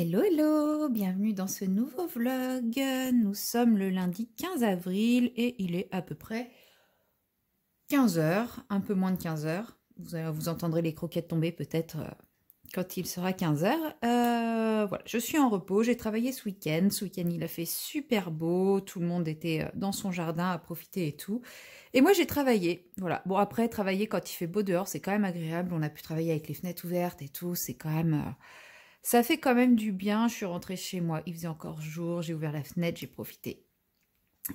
Hello hello, bienvenue dans ce nouveau vlog. Nous sommes le lundi 15 avril et il est à peu près 15h, un peu moins de 15h. Euh, vous, entendrez les croquettes tomber peut-être euh, quand il sera 15h. Euh, voilà, je suis en repos, j'ai travaillé ce week-end. Ce week-end il a fait super beau, tout le monde était dans son jardin à profiter et tout. Et moi j'ai travaillé, voilà. Bon après travailler quand il fait beau dehors c'est quand même agréable, on a pu travailler avec les fenêtres ouvertes et tout, c'est quand même... Ça fait quand même du bien. Je suis rentrée chez moi, il faisait encore jour, j'ai ouvert la fenêtre, j'ai profité.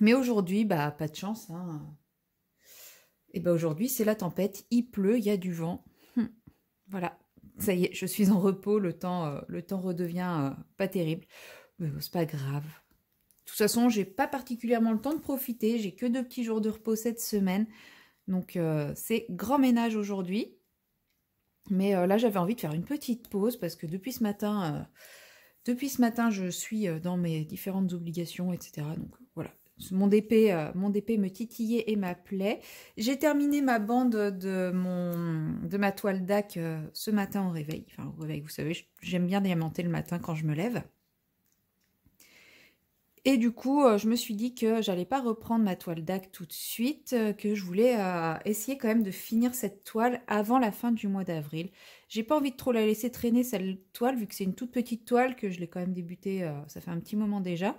Mais aujourd'hui, bah pas de chance. Hein. Et bah aujourd'hui, c'est la tempête, il pleut, il y a du vent. Hum, voilà, ça y est, je suis en repos, le temps, euh, le temps redevient euh, pas terrible. Mais c'est pas grave. De toute façon, j'ai pas particulièrement le temps de profiter, j'ai que deux petits jours de repos cette semaine. Donc euh, c'est grand ménage aujourd'hui. Mais euh, là, j'avais envie de faire une petite pause parce que depuis ce matin, euh, depuis ce matin, je suis euh, dans mes différentes obligations, etc. Donc voilà, mon DP, mon me titillait et m'appelait. J'ai terminé ma bande de, mon, de ma toile d'ac ce matin au réveil. Enfin, au réveil, vous savez, j'aime bien diamanter le matin quand je me lève. Et du coup, euh, je me suis dit que j'allais pas reprendre ma toile d'ac tout de suite, euh, que je voulais euh, essayer quand même de finir cette toile avant la fin du mois d'avril. J'ai pas envie de trop la laisser traîner cette toile, vu que c'est une toute petite toile, que je l'ai quand même débutée, ça fait un petit moment déjà.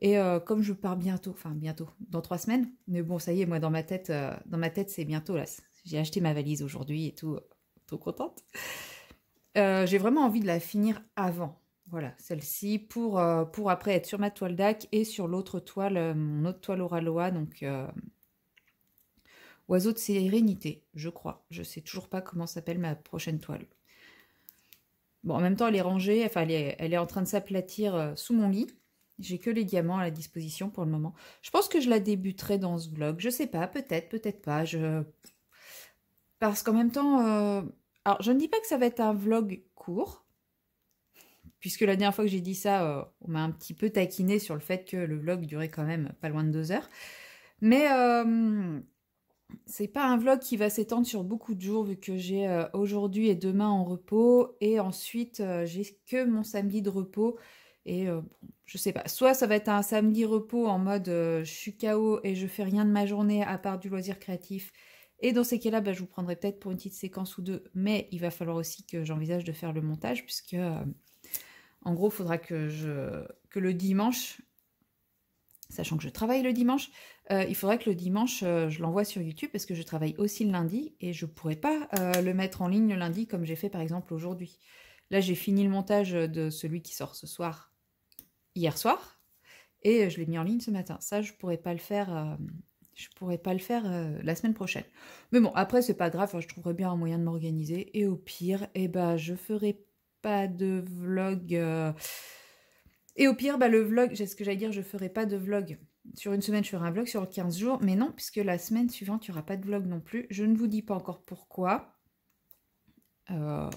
Et comme je pars bientôt, enfin bientôt, dans trois semaines, mais bon, ça y est, moi dans ma tête, dans ma tête, c'est bientôt là. J'ai acheté ma valise aujourd'hui et tout, trop contente. j'ai vraiment envie de la finir avant. Voilà, celle-ci pour, euh, pour après être sur ma toile d'ac et sur l'autre toile, euh, mon autre toile Oraloa, donc euh, Oiseau de sérénité, je crois. Je sais toujours pas comment s'appelle ma prochaine toile. Bon, en même temps, elle est rangée, enfin, elle est, elle est en train de s'aplatir sous mon lit. J'ai que les diamants à la disposition pour le moment. Je pense que je la débuterai dans ce vlog. Je sais pas, peut-être, peut-être pas. Je... Parce qu'en même temps... Alors, je ne dis pas que ça va être un vlog court, puisque la dernière fois que j'ai dit ça, euh, on m'a un petit peu taquiné sur le fait que le vlog durait quand même pas loin de deux heures. Mais euh, c'est pas un vlog qui va s'étendre sur beaucoup de jours, vu que j'ai euh, aujourd'hui et demain en repos, et ensuite j'ai que mon samedi de repos. Et bon, je sais pas, soit ça va être un samedi repos en mode je suis KO et je fais rien de ma journée à part du loisir créatif. Et dans ces cas-là, bah, je vous prendrai peut-être pour une petite séquence ou deux, mais il va falloir aussi que j'envisage de faire le montage, puisque en gros, il faudra que, je, le dimanche, sachant que je travaille le dimanche, euh, il faudrait que le dimanche, euh, je l'envoie sur YouTube parce que je travaille aussi le lundi et je ne pourrais pas euh, le mettre en ligne le lundi comme j'ai fait par exemple aujourd'hui. Là, j'ai fini le montage de celui qui sort ce soir, hier soir, et je l'ai mis en ligne ce matin. Ça, je ne pourrais pas le faire. je pourrais pas le faire la semaine prochaine. Mais bon, après, c'est pas grave, hein, je trouverai bien un moyen de m'organiser. Et au pire, eh ben, je ferai pas de vlog. Euh. Et au pire, bah, le vlog, c'est ce que j'allais dire, je ferai pas de vlog. Sur une semaine, je ferai un vlog, sur 15 jours, mais non, puisque la semaine suivante, il n'y aura pas de vlog non plus. Je ne vous dis pas encore pourquoi. Euh,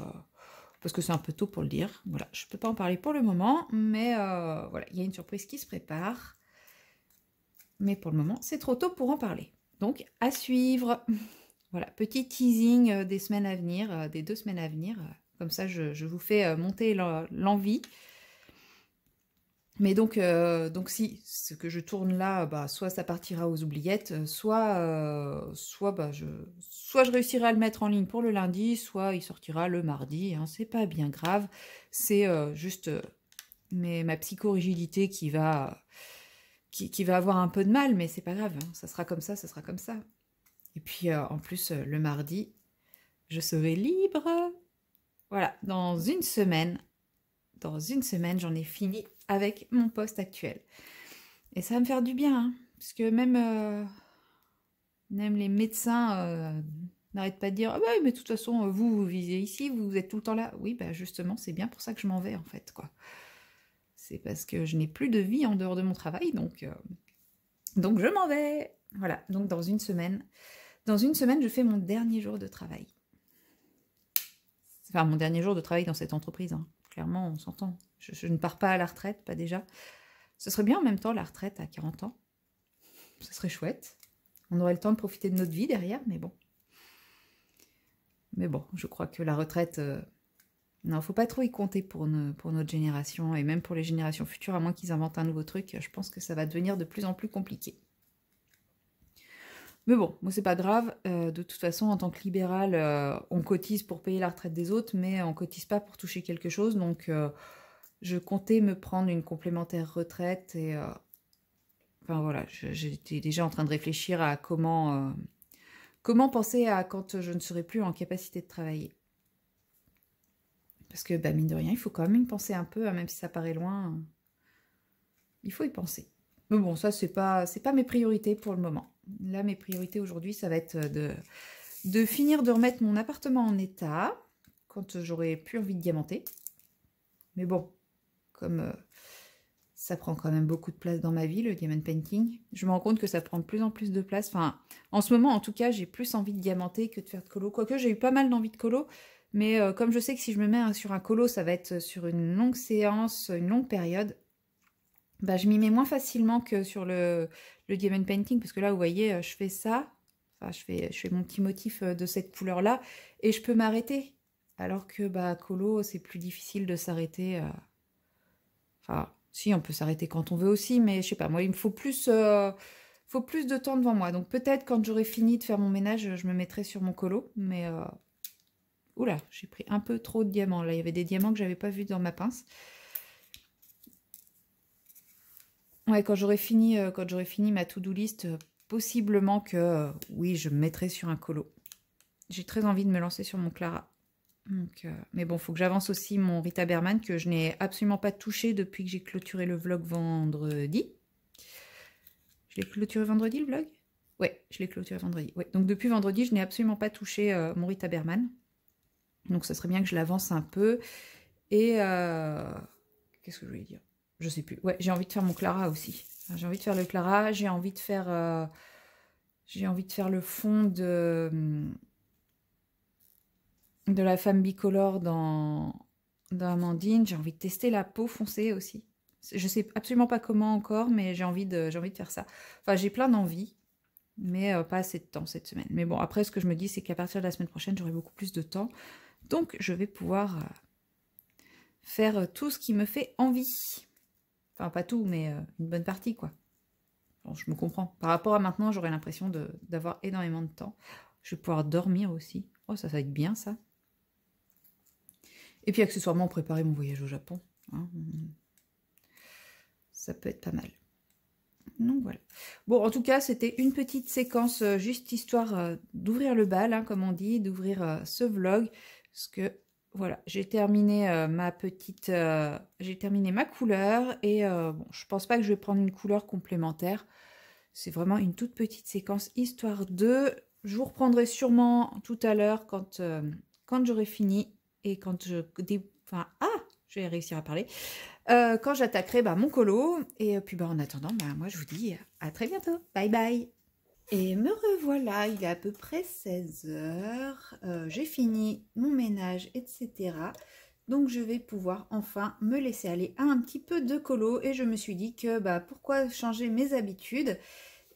parce que c'est un peu tôt pour le dire. Voilà, je ne peux pas en parler pour le moment, mais euh, voilà, il y a une surprise qui se prépare. Mais pour le moment, c'est trop tôt pour en parler. Donc, à suivre. Voilà, petit teasing des semaines à venir, des deux semaines à venir. Comme ça, je, vous fais euh, monter l'envie. Mais donc, euh, donc si ce que je tourne là, bah, soit ça partira aux oubliettes, euh, soit, soit, bah, je, soit je réussirai à le mettre en ligne pour le lundi, soit il sortira le mardi. Hein, c'est pas bien grave. C'est juste mais, ma psychorigidité qui va, qui, va avoir un peu de mal, mais c'est pas grave. Hein. ça sera comme ça, ça sera comme ça. Et puis en plus, le mardi, je serai libre. Voilà, dans une semaine, dans une semaine, j'en ai fini avec mon poste actuel. Et ça va me faire du bien, hein, parce que même, euh, les médecins euh, n'arrêtent pas de dire Ah bah mais de toute façon, euh, vous, vous vivez ici, vous êtes tout le temps là. Oui, bah justement, c'est bien pour ça que je m'en vais, en fait, quoi. C'est parce que je n'ai plus de vie en dehors de mon travail, donc, donc je m'en vais. Voilà, donc dans une semaine, dans une semaine, je fais mon dernier jour de travail enfin mon dernier jour de travail dans cette entreprise. Hein. Clairement, on s'entend. Je, ne pars pas à la retraite, pas déjà. Ce serait bien en même temps la retraite à 40 ans. Ce serait chouette. On aurait le temps de profiter de notre vie derrière, mais bon. Mais bon, je crois que la retraite, il euh, ne faut pas trop y compter pour, pour notre génération et même pour les générations futures, à moins qu'ils inventent un nouveau truc. Je pense que ça va devenir de plus en plus compliqué. Mais bon, moi c'est pas grave. Euh, de toute façon, en tant que libéral, euh, on cotise pour payer la retraite des autres, mais on cotise pas pour toucher quelque chose. Donc, euh, je comptais me prendre une complémentaire retraite et, enfin voilà, j'étais déjà en train de réfléchir à comment, comment penser à quand je ne serai plus en capacité de travailler. Parce que, bah, mine de rien, il faut quand même y penser un peu, hein, même si ça paraît loin. Il faut y penser. Mais bon, ça c'est pas, c'est pas mes priorités pour le moment. Là, mes priorités aujourd'hui, ça va être euh, de, de finir de remettre mon appartement en état quand euh, j'aurai plus envie de diamanter. Mais bon, comme euh, ça prend quand même beaucoup de place dans ma vie, le diamant painting, je me rends compte que ça prend de plus en plus de place. Enfin, en ce moment, en tout cas, j'ai plus envie de diamanter que de faire de colo. Quoique, j'ai eu pas mal d'envie de colo. Mais comme je sais que si je me mets hein, sur un colo, ça va être sur une longue séance, une longue période, bah, je m'y mets moins facilement que sur le, le diamond painting, parce que là, vous voyez, euh, je fais ça, enfin, je fais, mon petit motif euh, de cette couleur-là, et je peux m'arrêter. Alors que, bah, colo, c'est plus difficile de s'arrêter. Euh, enfin, si, on peut s'arrêter quand on veut aussi, mais je sais pas, moi, il me faut plus, faut plus de temps devant moi. Donc, peut-être quand j'aurai fini de faire mon ménage, je me mettrai sur mon colo, mais... Oula, j'ai pris un peu trop de diamants. Là, il y avait des diamants que j'avais pas vus dans ma pince. quand j'aurai fini, euh, fini ma to-do list, euh, possiblement que euh, oui, je me mettrai sur un colo. J'ai très envie de me lancer sur mon Clara. Donc, mais bon, faut que j'avance aussi mon Rita Berman que je n'ai absolument pas touché depuis que j'ai clôturé le vlog vendredi. Je l'ai clôturé vendredi le vlog Ouais, je l'ai clôturé vendredi. Donc depuis vendredi, je n'ai absolument pas touché mon Rita Berman. Donc ça serait bien que je l'avance un peu. Et qu'est-ce que je voulais dire je sais plus. Ouais, j'ai envie de faire mon Clara aussi. J'ai envie de faire le Clara. J'ai envie de faire... Euh, j'ai envie de faire le fond de... Hum, de la femme bicolore dans, dans Amandine. J'ai envie de tester la peau foncée aussi. Je sais absolument pas comment encore, mais j'ai envie, de, envie de faire ça. Enfin, j'ai plein d'envies, mais euh, pas assez de temps cette semaine. Mais bon, après, ce que je me dis, c'est qu'à partir de la semaine prochaine, j'aurai beaucoup plus de temps. Donc, je vais pouvoir euh, faire tout ce qui me fait envie. Enfin, pas tout, mais euh, une bonne partie, quoi. je me comprends. Par rapport à maintenant, j'aurais l'impression d'avoir énormément de temps. Je vais pouvoir dormir aussi. Oh, ça, va être bien, ça. Et puis, accessoirement, préparer mon voyage au Japon. Hein. ça peut être pas mal. Donc, voilà. Bon, en tout cas, c'était une petite séquence, euh, juste histoire euh, d'ouvrir le bal, hein, comme on dit, d'ouvrir ce vlog. Parce que voilà, j'ai terminé euh, ma petite, euh, j'ai terminé ma couleur et euh, bon, je pense pas que je vais prendre une couleur complémentaire. C'est vraiment une toute petite séquence histoire de. Je vous reprendrai sûrement tout à l'heure quand quand j'aurai fini et quand je enfin ah, je vais réussir à parler. quand j'attaquerai bah, mon colo et puis bah en attendant bah, moi je vous dis à très bientôt. Bye bye. Et me revoilà, il est à peu près 16 h euh, J'ai fini mon ménage, etc. Donc je vais pouvoir enfin me laisser aller à un petit peu de colo. Et je me suis dit que bah, pourquoi changer mes habitudes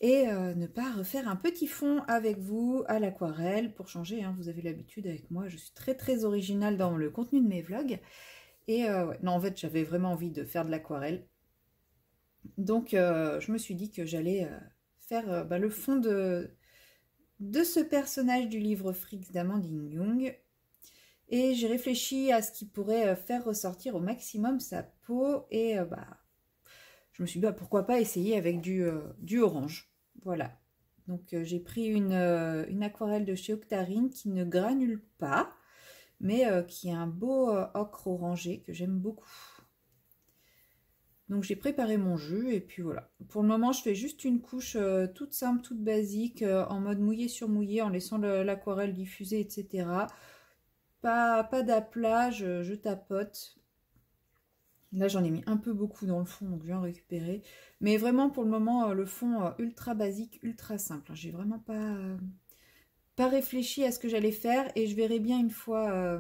et euh, ne pas refaire un petit fond avec vous à l'aquarelle pour changer. Hein. vous avez l'habitude avec moi, je suis très très originale dans le contenu de mes vlogs. Et euh, non, en fait, j'avais vraiment envie de faire de l'aquarelle. Donc, je me suis dit que j'allais faire euh, bah, le fond de, de ce personnage du livre frix d'Amandine Young. Et j'ai réfléchi à ce qui pourrait euh, faire ressortir au maximum sa peau. Et euh, bah, je me suis dit, bah, pourquoi pas essayer avec du, du orange. Voilà. Donc j'ai pris une, une, aquarelle de chez Octarine qui ne granule pas, mais qui est un beau ocre orangé que j'aime beaucoup. Donc j'ai préparé mon jus et puis voilà. Pour le moment, je fais juste une couche euh, toute simple, toute basique, euh, en mode mouillé sur mouillé, en laissant l'aquarelle diffuser, etc. Pas, pas d'aplat, euh, je, tapote. Là, j'en ai mis un peu beaucoup dans le fond, donc je viens récupérer. Mais vraiment, pour le moment, le fond ultra basique, ultra simple. Hein. J'ai vraiment pas, pas réfléchi à ce que j'allais faire et je verrai bien une fois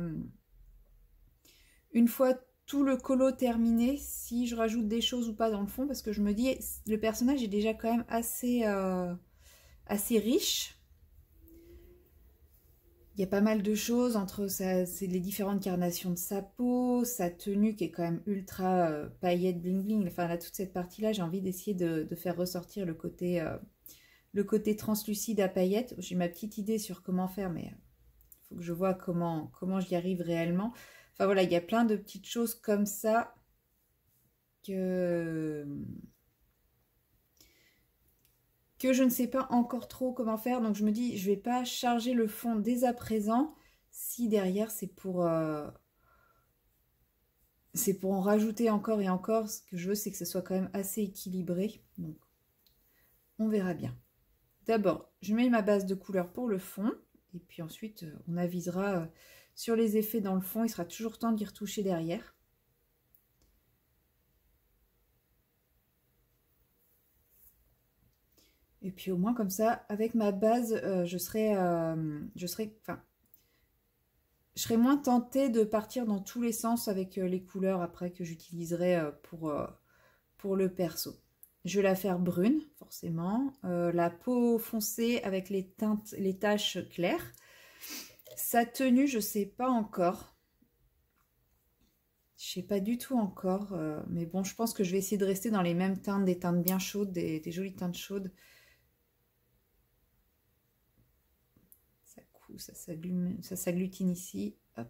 une fois tout le colo terminé, si je rajoute des choses ou pas dans le fond, parce que je me dis, le personnage est déjà quand même assez, euh, assez riche. Il y a pas mal de choses entre les différentes carnations de sa peau, sa tenue qui est quand même ultra euh, paillette bling bling. Enfin là, toute cette partie-là, j'ai envie d'essayer de, faire ressortir le côté, euh, le côté translucide à paillettes. J'ai ma petite idée sur comment faire, mais il faut que je vois comment, comment j'y arrive réellement. Enfin voilà, il y a plein de petites choses comme ça que, que je ne sais pas encore trop comment faire. Donc je me dis, je ne vais pas charger le fond dès à présent si derrière c'est pour... Euh, c'est pour en rajouter encore et encore. Ce que je veux, c'est que ce soit quand même assez équilibré. Donc, on verra bien. D'abord, je mets ma base de couleur pour le fond. Et puis ensuite, euh, on avisera euh, sur les effets dans le fond, il sera toujours temps d'y retoucher derrière. Et puis au moins comme ça, avec ma base, euh, je serai, euh, je serai, enfin, je moins tentée de partir dans tous les sens avec euh, les couleurs après que j'utiliserai pour, pour le perso. Je vais la faire brune, forcément. la peau foncée avec les teintes, les taches claires. Sa tenue, je sais pas encore. Je sais pas du tout encore. Euh, mais bon, je pense que je vais essayer de rester dans les mêmes teintes, des teintes bien chaudes, des, jolies teintes chaudes. Ça coule, ça s'agglutine ici. Hop.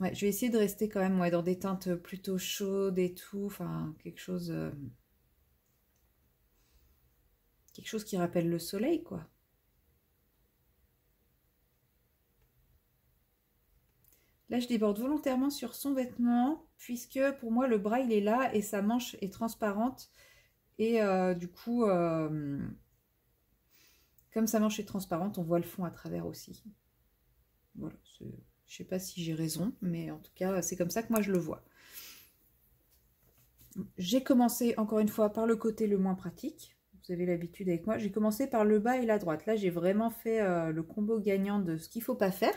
je vais essayer de rester quand même dans des teintes plutôt chaudes et tout. Enfin, quelque chose... Euh, quelque chose qui rappelle le soleil, quoi. Là, je déborde volontairement sur son vêtement, puisque pour moi, le bras, il est là et sa manche est transparente. Et euh, du coup, euh, comme sa manche est transparente, on voit le fond à travers aussi. Voilà, je ne sais pas si j'ai raison, mais en tout cas, c'est comme ça que moi, je le vois. J'ai commencé, encore une fois, par le côté le moins pratique. Vous avez l'habitude avec moi. J'ai commencé par le bas et la droite. Là, j'ai vraiment fait euh, le combo gagnant de ce qu'il ne faut pas faire.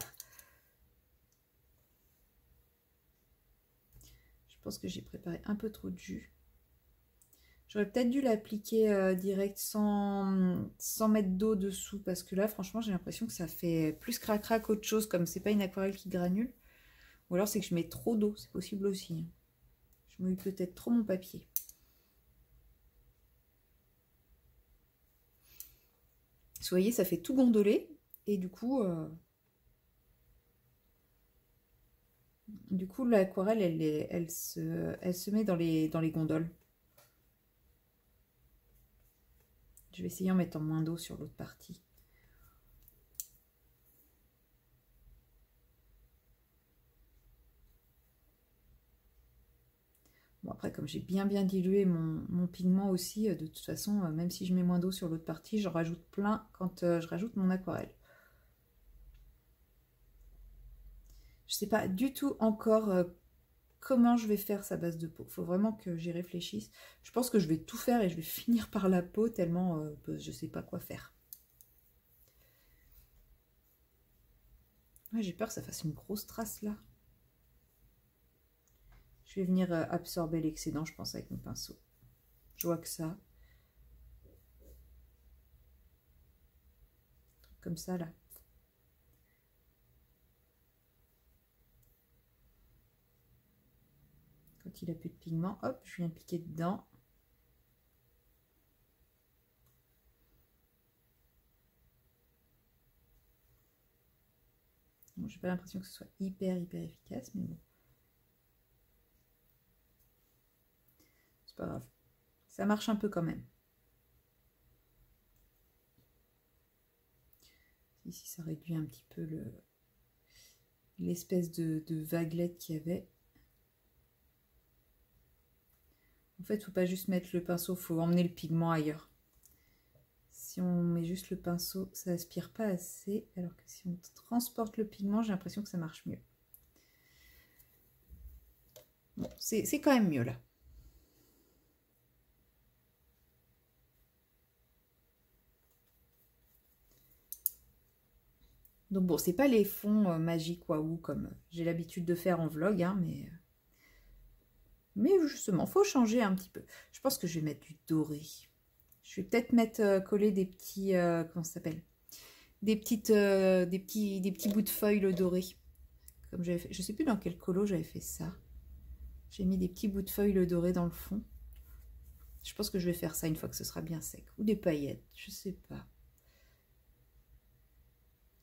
Je pense que j'ai préparé un peu trop de jus. J'aurais peut-être dû l'appliquer euh, direct sans, mettre d'eau dessous parce que là, franchement, j'ai l'impression que ça fait plus cracra qu'autre chose, comme c'est pas une aquarelle qui granule. Ou alors c'est que je mets trop d'eau, c'est possible aussi. Hein. Je mets peut-être trop mon papier. Vous voyez, ça fait tout gondoler et du coup, euh, du coup, l'aquarelle, elle, se, met dans les, gondoles. Je vais essayer en mettant moins d'eau sur l'autre partie. Bon, après, comme j'ai bien bien dilué mon, mon, pigment aussi, euh, de toute façon, euh, même si je mets moins d'eau sur l'autre partie, j'en rajoute plein quand euh, je rajoute mon aquarelle. Je ne sais pas du tout encore euh, comment je vais faire sa base de peau. Il faut vraiment que j'y réfléchisse. Je pense que je vais tout faire et je vais finir par la peau tellement euh, je ne sais pas quoi faire. j'ai peur que ça fasse une grosse trace là. Je vais venir euh, absorber l'excédent, je pense, avec mon pinceau. Je vois que ça. Comme ça, là. il a plus de pigment, hop, je viens piquer dedans. j'ai pas l'impression que ce soit hyper hyper efficace, mais bon. C'est pas grave. Ça marche un peu quand même. Ici, ça réduit un petit peu l'espèce de, de vaguelette qu'il y avait. En fait, il ne faut pas juste mettre le pinceau, il faut emmener le pigment ailleurs. Si on met juste le pinceau, ça aspire pas assez, alors que si on transporte le pigment, j'ai l'impression que ça marche mieux. Bon, c'est quand même mieux là. Donc bon, c'est pas les fonds euh, magiques waouh comme j'ai l'habitude de faire en vlog, hein, mais euh, mais justement, faut changer un petit peu. Je pense que je vais mettre du doré. Je vais peut-être mettre euh, coller des petits euh, comment ça s'appelle Des petites euh, des petits des petits bouts de feuilles le doré. Comme je sais plus dans quel colo j'avais fait ça. J'ai mis des petits bouts de feuilles le doré dans le fond. Je pense que je vais faire ça une fois que ce sera bien sec ou des paillettes, je sais pas.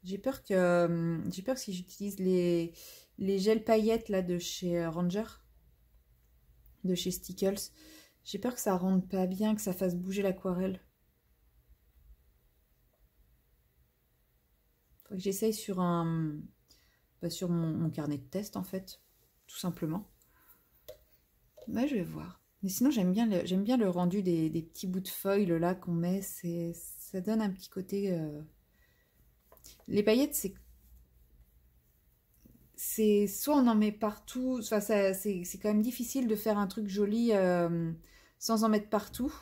J'ai peur que j'ai peur que si j'utilise les les gels paillettes là de chez Ranger de chez Stickles. J'ai peur que ça rende pas bien, que ça fasse bouger l'aquarelle. faut que j'essaye sur un bah, sur mon, carnet de test en fait, tout simplement. Mais je vais voir. Mais sinon j'aime bien, le, bien le rendu des, petits bouts de feuille là qu'on met, ça donne un petit côté... Euh, Les paillettes c'est c'est soit on en met partout, enfin, c'est quand même difficile de faire un truc joli euh, sans en mettre partout.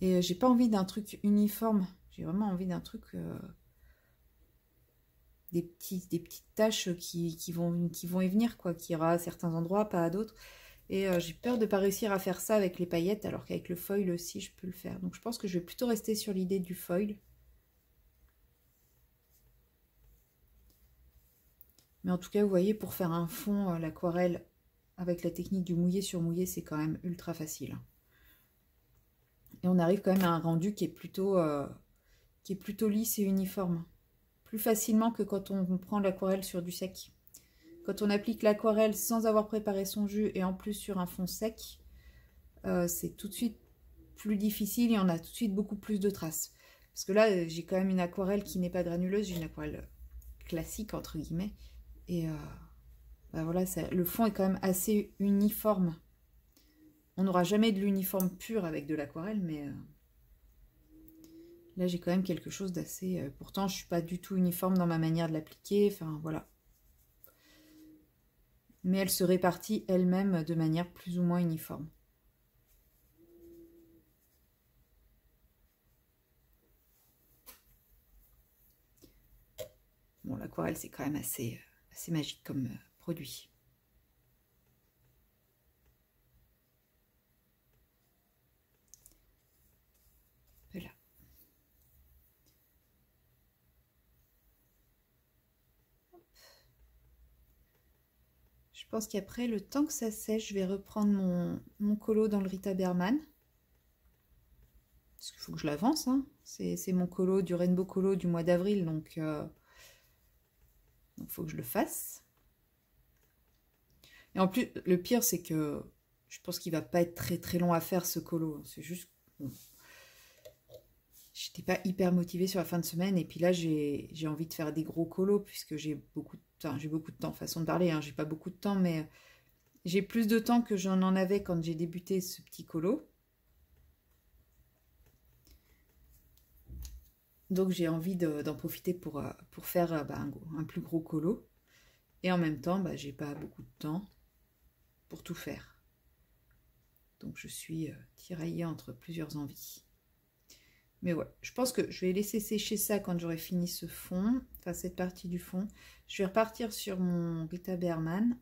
Et euh, j'ai pas envie d'un truc uniforme, j'ai vraiment envie d'un truc... Euh, des, petites taches qui, vont, qui vont y venir, quoi, qui ira à certains endroits, pas à d'autres. Et j'ai peur de pas réussir à faire ça avec les paillettes, alors qu'avec le foil aussi, je peux le faire. Donc je pense que je vais plutôt rester sur l'idée du foil. Mais en tout cas, vous voyez, pour faire un fond, euh, l'aquarelle avec la technique du mouillé sur mouillé, c'est quand même ultra facile. Et on arrive quand même à un rendu qui est plutôt, euh, qui est plutôt lisse et uniforme. Plus facilement que quand on prend l'aquarelle sur du sec. Quand on applique l'aquarelle sans avoir préparé son jus et en plus sur un fond sec, euh, c'est tout de suite plus difficile et on a tout de suite beaucoup plus de traces. Parce que là, j'ai quand même une aquarelle qui n'est pas granuleuse, j'ai une aquarelle classique entre guillemets, et euh, bah voilà, le fond est quand même assez uniforme. On n'aura jamais de l'uniforme pur avec de l'aquarelle, mais euh, là j'ai quand même quelque chose d'assez... Euh, pourtant je ne suis pas du tout uniforme dans ma manière de l'appliquer, enfin voilà. Mais elle se répartit elle-même de manière plus ou moins uniforme. Bon, l'aquarelle, c'est quand même assez c'est magique comme euh, produit. Voilà. Je pense qu'après, le temps que ça sèche, je vais reprendre mon, mon colo dans le Rita Berman. Parce qu'il faut que je l'avance, hein. c'est mon colo du Rainbow Colo du mois d'avril, donc... Euh, donc, il faut que je le fasse. Et en plus, le pire, c'est que je pense qu'il va pas être très très long à faire ce colo. C'est juste... je J'étais pas hyper motivée sur la fin de semaine. Et puis là, j'ai envie de faire des gros colos puisque j'ai beaucoup, de... beaucoup de temps. Façon de parler, hein, j'ai pas beaucoup de temps, mais j'ai plus de temps que j'en en avais quand j'ai débuté ce petit colo. Donc j'ai envie d'en profiter pour, euh, pour faire euh, bah, un, plus gros colo. Et en même temps, bah, j'ai pas beaucoup de temps pour tout faire. Donc je suis euh, tiraillée entre plusieurs envies. Mais ouais, je pense que je vais laisser sécher ça quand j'aurai fini ce fond, enfin cette partie du fond. Je vais repartir sur mon Rita Berman.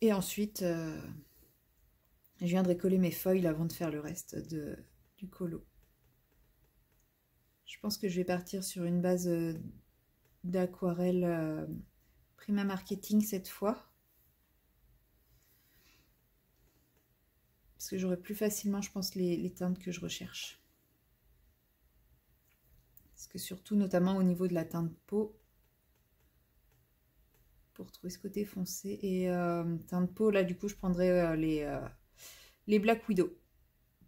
Et ensuite, je viendrai coller mes feuilles avant de faire le reste de, du colo. Je pense que je vais partir sur une base euh, d'aquarelle euh, Prima Marketing cette fois. Parce que j'aurai plus facilement, je pense, les, teintes que je recherche. Parce que surtout, notamment au niveau de la teinte peau, pour trouver ce côté foncé. Et euh, teinte peau, là, du coup, je prendrai les, les Black Widow.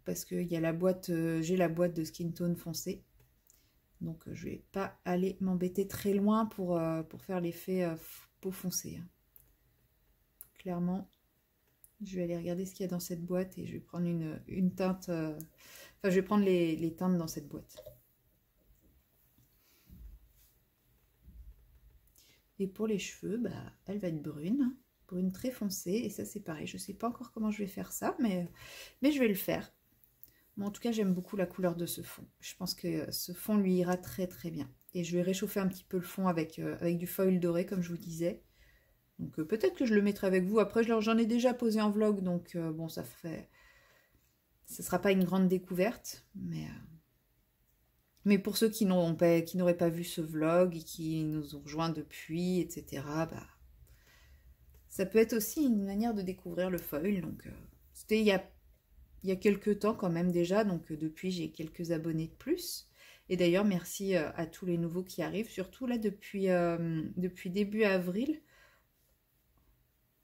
Parce que j'ai la boîte de skin tone foncé. Donc euh, je ne vais pas aller m'embêter très loin pour, euh, pour faire l'effet euh, peau foncée. Hein. Clairement, je vais aller regarder ce qu'il y a dans cette boîte et je vais prendre une, une teinte... enfin, je vais prendre les, teintes dans cette boîte. Et pour les cheveux, bah, elle va être brune, brune très foncée. Et ça, c'est pareil. Je ne sais pas encore comment je vais faire ça, mais, mais je vais le faire en tout cas, j'aime beaucoup la couleur de ce fond. Je pense que ce fond lui ira très très bien. Et je vais réchauffer un petit peu le fond avec, euh, avec du foil doré, comme je vous disais. Donc euh, peut-être que je le mettrai avec vous. Après, j'en ai déjà posé en vlog, donc euh, bon, ça fait... Ce ne sera pas une grande découverte, mais... Mais pour ceux qui n'auraient pas, qui pas vu ce vlog et qui nous ont rejoints depuis, etc., bah, ça peut être aussi une manière de découvrir le foil. Donc, c'était il y a il y a quelques temps quand même déjà, donc euh, depuis j'ai quelques abonnés de plus. Et d'ailleurs merci euh, à tous les nouveaux qui arrivent, surtout là depuis, euh, début avril.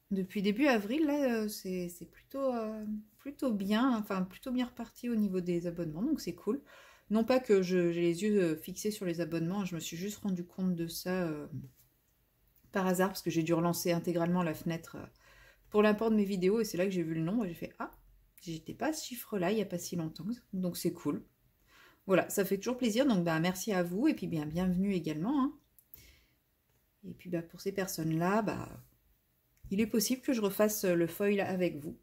Depuis début avril, là, c'est plutôt, plutôt bien, enfin plutôt bien reparti au niveau des abonnements, donc c'est cool. Non pas que j'ai les yeux fixés sur les abonnements, je me suis juste rendu compte de ça par hasard, parce que j'ai dû relancer intégralement la fenêtre pour l'import de mes vidéos, et c'est là que j'ai vu le nombre, et j'ai fait « Ah !» J'étais pas à ce chiffre-là il n'y a pas si longtemps, donc c'est cool. Voilà, ça fait toujours plaisir, donc bah, merci à vous, et puis bien bienvenue également. Hein. Et puis bah, pour ces personnes-là, bah, il est possible que je refasse euh, le foil avec vous.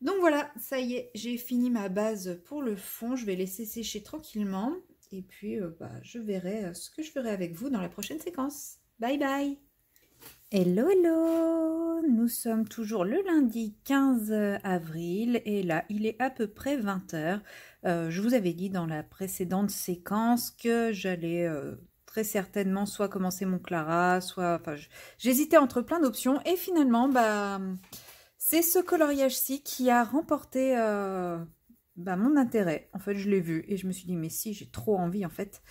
Donc voilà, ça y est, j'ai fini ma base pour le fond, je vais laisser sécher tranquillement, et puis euh, bah, je verrai euh, ce que je ferai avec vous dans la prochaine séquence. Bye bye Hello, hello Nous sommes toujours le lundi 15 avril et là, il est à peu près 20h. Euh, je vous avais dit dans la précédente séquence que j'allais euh, très certainement soit commencer mon Clara, soit... Enfin, j'hésitais entre plein d'options et finalement, bah, c'est ce coloriage-ci qui a remporté euh, bah, mon intérêt. En fait, je l'ai vu et je me suis dit, mais si, j'ai trop envie en fait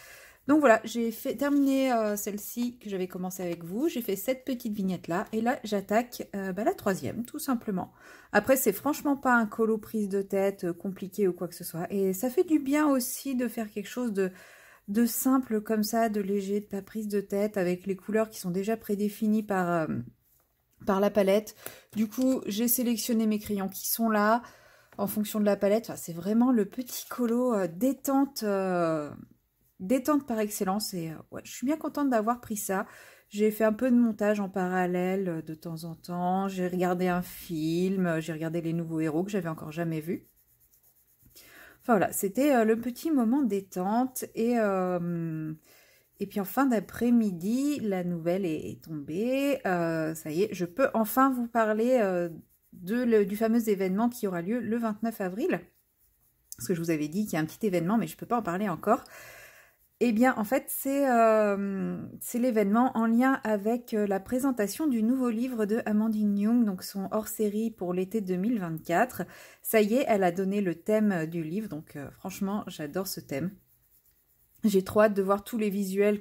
donc voilà, j'ai fait terminé euh, celle-ci que j'avais commencé avec vous. J'ai fait cette petite vignette là et là j'attaque euh, bah, la troisième tout simplement. Après c'est franchement pas un colo prise de tête euh, compliqué ou quoi que ce soit et ça fait du bien aussi de faire quelque chose de simple comme ça, de léger, de pas prise de tête avec les couleurs qui sont déjà prédéfinies par par la palette. Du coup j'ai sélectionné mes crayons qui sont là en fonction de la palette. c'est vraiment le petit colo détente détente par excellence. Et euh, ouais, je suis bien contente d'avoir pris ça. J'ai fait un peu de montage en parallèle euh, de temps en temps. J'ai regardé un film, euh, j'ai regardé les nouveaux héros que j'avais encore jamais vus. Enfin voilà, c'était le petit moment détente. Et, et puis en fin d'après-midi, la nouvelle est, tombée. ça y est, je peux enfin vous parler de du fameux événement qui aura lieu le 29 avril. Parce que je vous avais dit qu'il y a un petit événement, mais je ne peux pas en parler encore. Eh bien, en fait, c'est euh, l'événement en lien avec euh, la présentation du nouveau livre de Amandine Young, donc son hors-série pour l'été 2024. Ça y est, elle a donné le thème euh, du livre, donc franchement, j'adore ce thème. J'ai trop hâte de voir tous les visuels,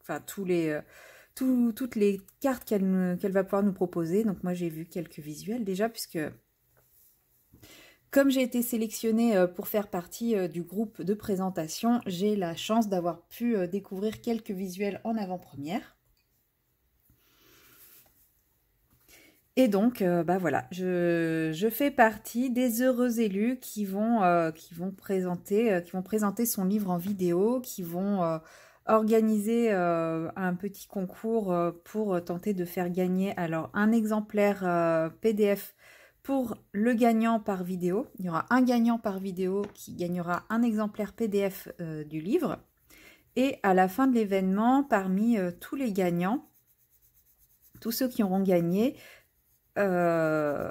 enfin, tous les, toutes les cartes qu'elle va pouvoir nous proposer. Donc moi, j'ai vu quelques visuels déjà, puisque comme j'ai été sélectionnée euh, pour faire partie euh, du groupe de présentation, j'ai la chance d'avoir pu euh, découvrir quelques visuels en avant-première. Et donc, bah voilà, je, fais partie des heureux élus qui vont, présenter, qui vont présenter son livre en vidéo, qui vont organiser un petit concours pour tenter de faire gagner alors un exemplaire PDF pour le gagnant par vidéo, il y aura un gagnant par vidéo qui gagnera un exemplaire PDF euh, du livre. Et à la fin de l'événement, parmi euh, tous les gagnants, tous ceux qui auront gagné, euh,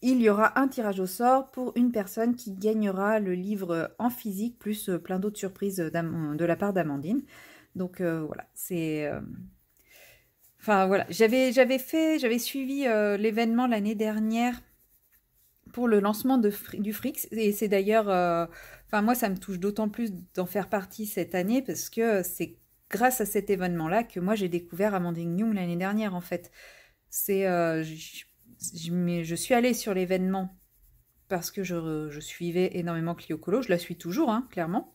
il y aura un tirage au sort pour une personne qui gagnera le livre en physique, plus plein d'autres surprises de la part d'Amandine. Donc voilà, c'est... Enfin voilà, j'avais j'avais fait, j'avais suivi euh, l'événement l'année dernière pour le lancement de, du Frix et c'est d'ailleurs, euh, enfin moi ça me touche d'autant plus d'en faire partie cette année parce que c'est grâce à cet événement-là que moi j'ai découvert Amandine Young l'année dernière en fait. C'est euh, je, suis allée sur l'événement parce que je, suivais énormément Clio Colo, je la suis toujours hein, clairement.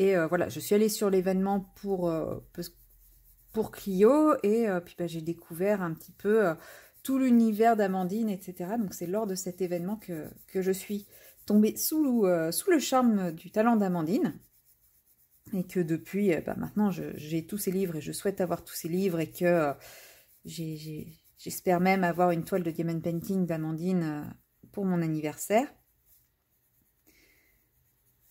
Et voilà, je suis allée sur l'événement pour pour Clio. Et euh, puis bah, j'ai découvert un petit peu euh, tout l'univers d'Amandine, etc. Donc c'est lors de cet événement que, je suis tombée euh, sous, le charme du talent d'Amandine et que depuis, bah, maintenant, j'ai tous ces livres et je souhaite avoir tous ces livres et que j'espère même avoir une toile de diamond painting d'Amandine pour mon anniversaire.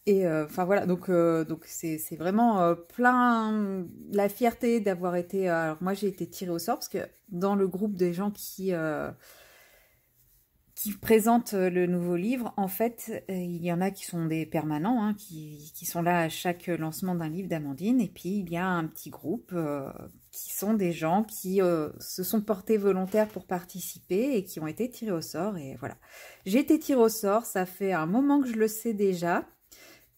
Et euh, enfin voilà, donc euh, donc c'est vraiment euh, plein la fierté d'avoir été. alors moi j'ai été tirée au sort parce que dans le groupe des gens qui qui présentent le nouveau livre, en fait il y en a qui sont des permanents, hein, qui, qui, sont là à chaque lancement d'un livre d'Amandine, et puis il y a un petit groupe qui sont des gens qui se sont portés volontaires pour participer et qui ont été tirés au sort. Et voilà, j'ai été tirée au sort, ça fait un moment que je le sais déjà.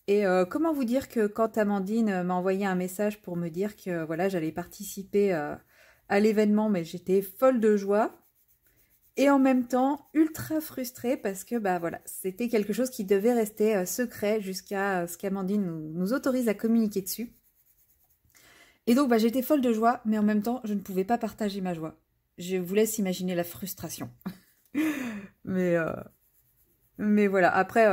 Et euh, comment vous dire que quand Amandine euh, m'a envoyé un message pour me dire que voilà, j'allais participer euh, à l'événement, mais j'étais folle de joie et en même temps ultra frustrée parce que bah voilà, c'était quelque chose qui devait rester secret jusqu'à ce qu'Amandine nous, autorise à communiquer dessus. Et donc bah, j'étais folle de joie, mais en même temps je ne pouvais pas partager ma joie. Je vous laisse imaginer la frustration. mais mais voilà, après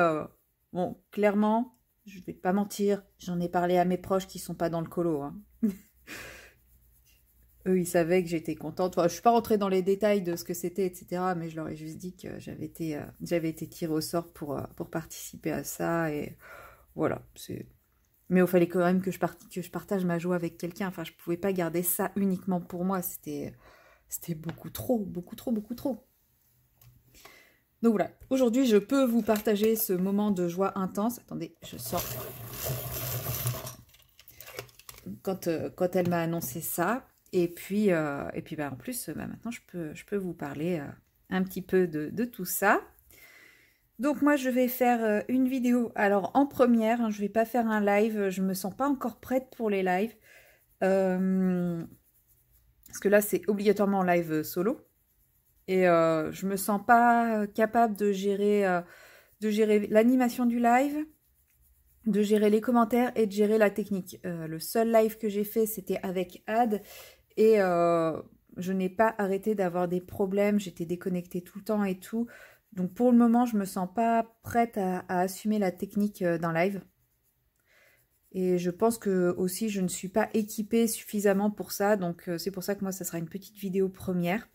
bon clairement je vais pas mentir, j'en ai parlé à mes proches qui sont pas dans le colo. Hein. Eux, ils savaient que j'étais contente. Je ne je suis pas rentrée dans les détails de ce que c'était, etc. Mais je leur ai juste dit que j'avais été, euh, tirée au sort euh, pour, participer à ça. Et voilà. Mais il fallait quand même que je, que je partage ma joie avec quelqu'un. Enfin, je pouvais pas garder ça uniquement pour moi. C'était, c'était beaucoup trop, beaucoup trop, beaucoup trop. Donc voilà, aujourd'hui je peux vous partager ce moment de joie intense. Attendez, je sors. Quand, euh, quand elle m'a annoncé ça, et puis, euh, et puis bah, en plus, euh, bah, maintenant je peux, je peux vous parler un petit peu de, tout ça. Donc moi je vais faire une vidéo. Alors en première, hein, je ne vais pas faire un live, je ne me sens pas encore prête pour les lives. parce que là c'est obligatoirement live solo. Et je euh, je me sens pas euh, capable de gérer, euh, de gérer l'animation du live, de gérer les commentaires et de gérer la technique. le seul live que j'ai fait, c'était avec Ad. Et je n'ai pas arrêté d'avoir des problèmes. J'étais déconnectée tout le temps et tout. Donc pour le moment, je ne me sens pas prête à, assumer la technique d'un live. Et je pense que aussi je ne suis pas équipée suffisamment pour ça, donc c'est pour ça que moi ça sera une petite vidéo première.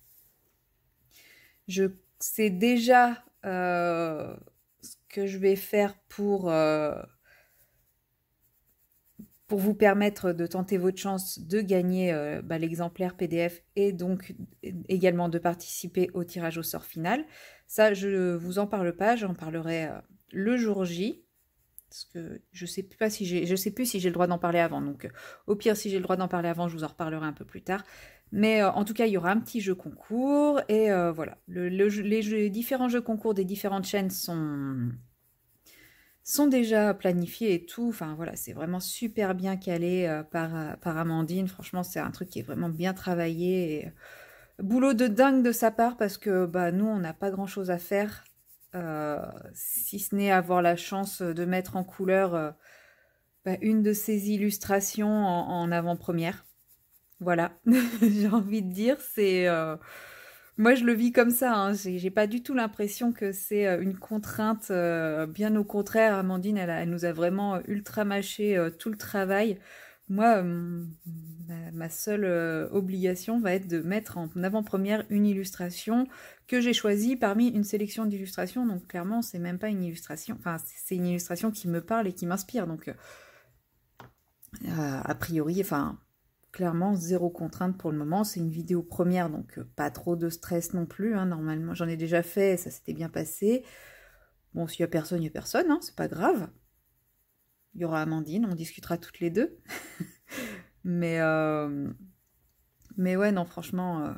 Je sais déjà euh, ce que je vais faire pour, euh, pour vous permettre de tenter votre chance de gagner euh, bah, l'exemplaire PDF et donc également de participer au tirage au sort final. Ça, je ne vous en parle pas, j'en parlerai le jour J. Parce que je sais pas si j'ai, je sais plus si j'ai le droit d'en parler avant. Donc, au pire, si j'ai le droit d'en parler avant, je vous en reparlerai un peu plus tard. Mais euh, en tout cas, il y aura un petit jeu concours. Et euh, voilà, les, différents jeux concours des différentes chaînes sont, sont déjà planifiés et tout. Enfin voilà, c'est vraiment super bien calé euh, par, Amandine. Franchement, c'est un truc qui est vraiment bien travaillé. Boulot de dingue de sa part parce que bah, nous, on n'a pas grand-chose à faire. si ce n'est avoir la chance de mettre en couleur bah, une de ses illustrations en avant-première. Voilà, j'ai envie de dire, c'est... Euh, moi, je le vis comme ça. Hein. J'ai pas du tout l'impression que c'est euh, une contrainte. Euh, bien au contraire, Amandine, elle, elle, nous a vraiment ultra mâché tout le travail. Moi, ma seule obligation va être de mettre en avant-première une illustration que j'ai choisie parmi une sélection d'illustrations. Donc, clairement, c'est même pas une illustration. Enfin, c'est une illustration qui me parle et qui m'inspire. Donc, a priori, enfin, clairement zéro contrainte pour le moment. C'est une vidéo première, donc euh, pas trop de stress non plus. Hein, normalement, j'en ai déjà fait, ça s'était bien passé. Bon, s'il n'y a personne, il n'y a personne, hein, c'est pas grave. Il y aura Amandine, on discutera toutes les deux. mais, euh, mais ouais, non, franchement, euh,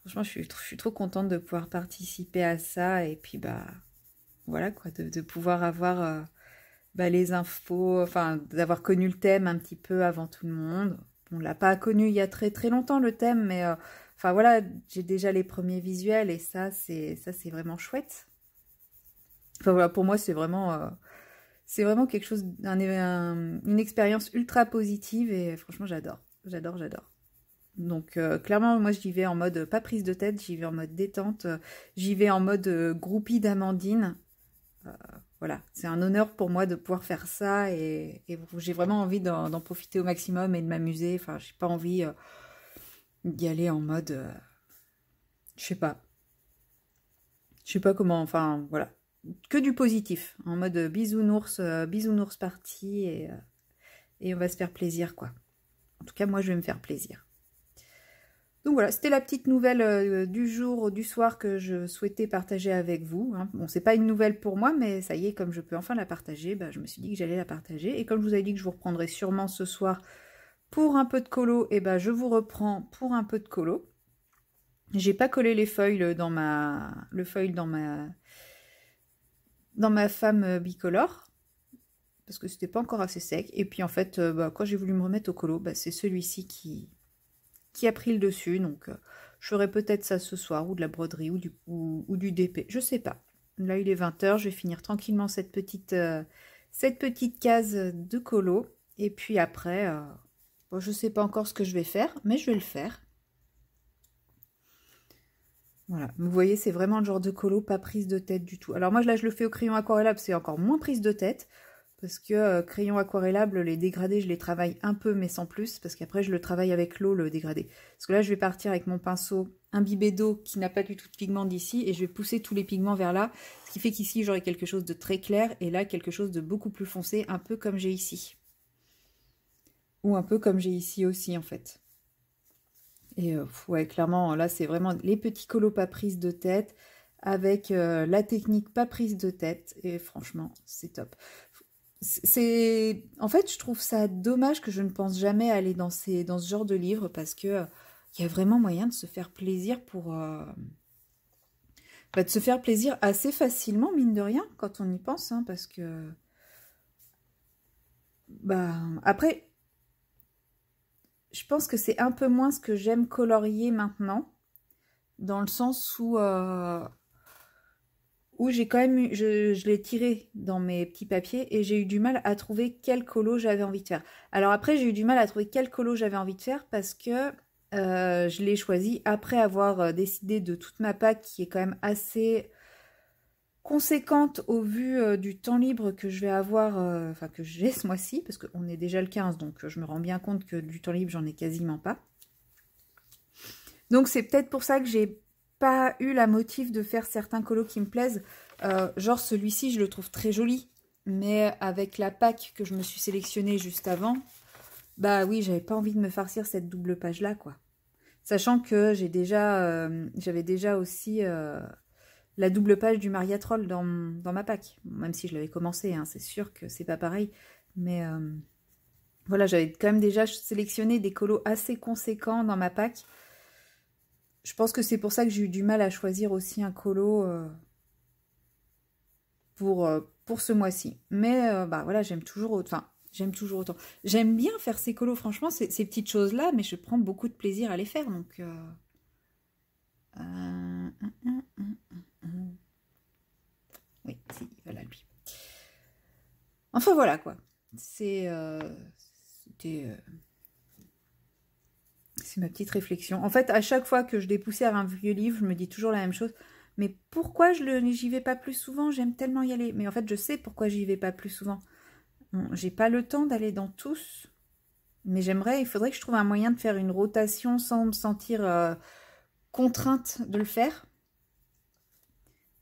franchement je suis, je, suis, trop contente de pouvoir participer à ça. Et puis, bah, voilà quoi, de, pouvoir avoir bah, les infos, enfin, d'avoir connu le thème un petit peu avant tout le monde on l'a pas connu il y a très très longtemps le thème, mais euh, voilà, j'ai déjà les premiers visuels et ça c'est ça c'est vraiment chouette. Enfin voilà, pour moi c'est vraiment euh, c'est vraiment quelque chose un, une expérience ultra positive et franchement j'adore, j'adore, j'adore. Donc euh, clairement moi j'y vais en mode pas prise de tête, j'y vais en mode détente, j'y vais en mode groupie d'Amandine voilà, c'est un honneur pour moi de pouvoir faire ça et, j'ai vraiment envie d'en profiter au maximum et de m'amuser. Enfin, j'ai pas envie euh, d'y aller en mode, euh, je sais pas, je sais pas comment. Enfin, voilà, que du positif, en mode euh, bisounours, bisounours parti et, et on va se faire plaisir quoi. En tout cas, moi, je vais me faire plaisir. Donc voilà, c'était la petite nouvelle euh, du jour, du soir que je souhaitais partager avec vous. Hein. Bon, c'est pas une nouvelle pour moi, mais ça y est, comme je peux enfin la partager, bah, je me suis dit que j'allais la partager. Et comme je vous avais dit que je vous reprendrai sûrement ce soir pour un peu de colo, et eh ben, bah, je vous reprends pour un peu de colo. J'ai pas collé les feuilles euh, dans ma... le feuille dans ma... dans ma femme euh, bicolore parce que c'était pas encore assez sec. Et puis en fait, bah, quand j'ai voulu me remettre au colo, c'est celui-ci qui qui a pris le dessus. Donc, euh, je ferai peut-être ça ce soir, ou de la broderie, ou du, ou, du DP, je sais pas. Là, il est 20h, je vais finir tranquillement cette petite, euh, cette petite case de colo. Et puis après, euh, bon, je sais pas encore ce que je vais faire, mais je vais le faire. Voilà, vous voyez, c'est vraiment le genre de colo, pas prise de tête du tout. Alors moi, là, je le fais au crayon aquarellable c'est encore moins prise de tête parce que euh, crayon aquarellable, les dégradés, je les travaille un peu, mais sans plus, parce qu'après, je le travaille avec l'eau, le dégradé. Parce que là, je vais partir avec mon pinceau imbibé d'eau qui n'a pas du tout de pigment d'ici, et je vais pousser tous les pigments vers là, ce qui fait qu'ici, j'aurai quelque chose de très clair, et là, quelque chose de beaucoup plus foncé, un peu comme j'ai ici. Ou un peu comme j'ai ici aussi, en fait. Et euh, ouais, clairement, là, c'est vraiment les petits colos pas prises de tête, avec euh, la technique pas prise de tête et franchement c'est top c'est en fait je trouve ça dommage que je ne pense jamais aller dans dans ce genre de livre parce que euh, il y a vraiment moyen de se faire plaisir pour euh, bah, de se faire plaisir assez facilement mine de rien quand on y pense hein, parce que bah après je pense que c'est un peu moins ce que j'aime colorier maintenant dans le sens où euh, où j'ai quand même je, l'ai tiré dans mes petits papiers et j'ai eu du mal à trouver quel colo j'avais envie de faire. Alors après, j'ai eu du mal à trouver quel colo j'avais envie de faire parce que euh, je l'ai choisi après avoir euh, décidé de toute ma pack qui est quand même assez conséquente au vu euh, du temps libre que je vais avoir, enfin que j'ai ce mois-ci, parce qu'on est déjà le 15, donc je me rends bien compte que du temps libre, j'en ai quasiment pas. Donc c'est peut-être pour ça que j'ai pas eu la motive de faire certains colos qui me plaisent. Euh, genre celui-ci, je le trouve très joli. Mais avec la pack que je me suis sélectionnée juste avant, bah oui, j'avais pas envie de me farcir cette double page-là, quoi. Sachant que j'ai déjà, euh, j'avais déjà aussi euh, la double page du Mariatrol dans, dans ma pack. Même si je l'avais commencé, hein, c'est sûr que c'est pas pareil. Mais voilà, j'avais quand même déjà sélectionné des colos assez conséquents dans ma pack. Je pense que c'est pour ça que j'ai eu du mal à choisir aussi un colo euh, pour, euh, pour ce mois-ci. Mais euh, bah, voilà, j'aime toujours autant. J'aime toujours autant. J'aime bien faire ces colos, franchement, ces, petites choses-là, mais je prends beaucoup de plaisir à les faire. Donc. Oui, voilà lui. Enfin voilà quoi. C'est. C'était. C'est ma petite réflexion. En fait, à chaque fois que je dépoussière un vieux livre, je me dis toujours la même chose. Mais pourquoi je n'y vais pas plus souvent J'aime tellement y aller. Mais en fait, je sais pourquoi j'y vais pas plus souvent. j'ai pas le temps d'aller dans tous. Mais j'aimerais, il faudrait que je trouve un moyen de faire une rotation sans me sentir euh, contrainte de le faire.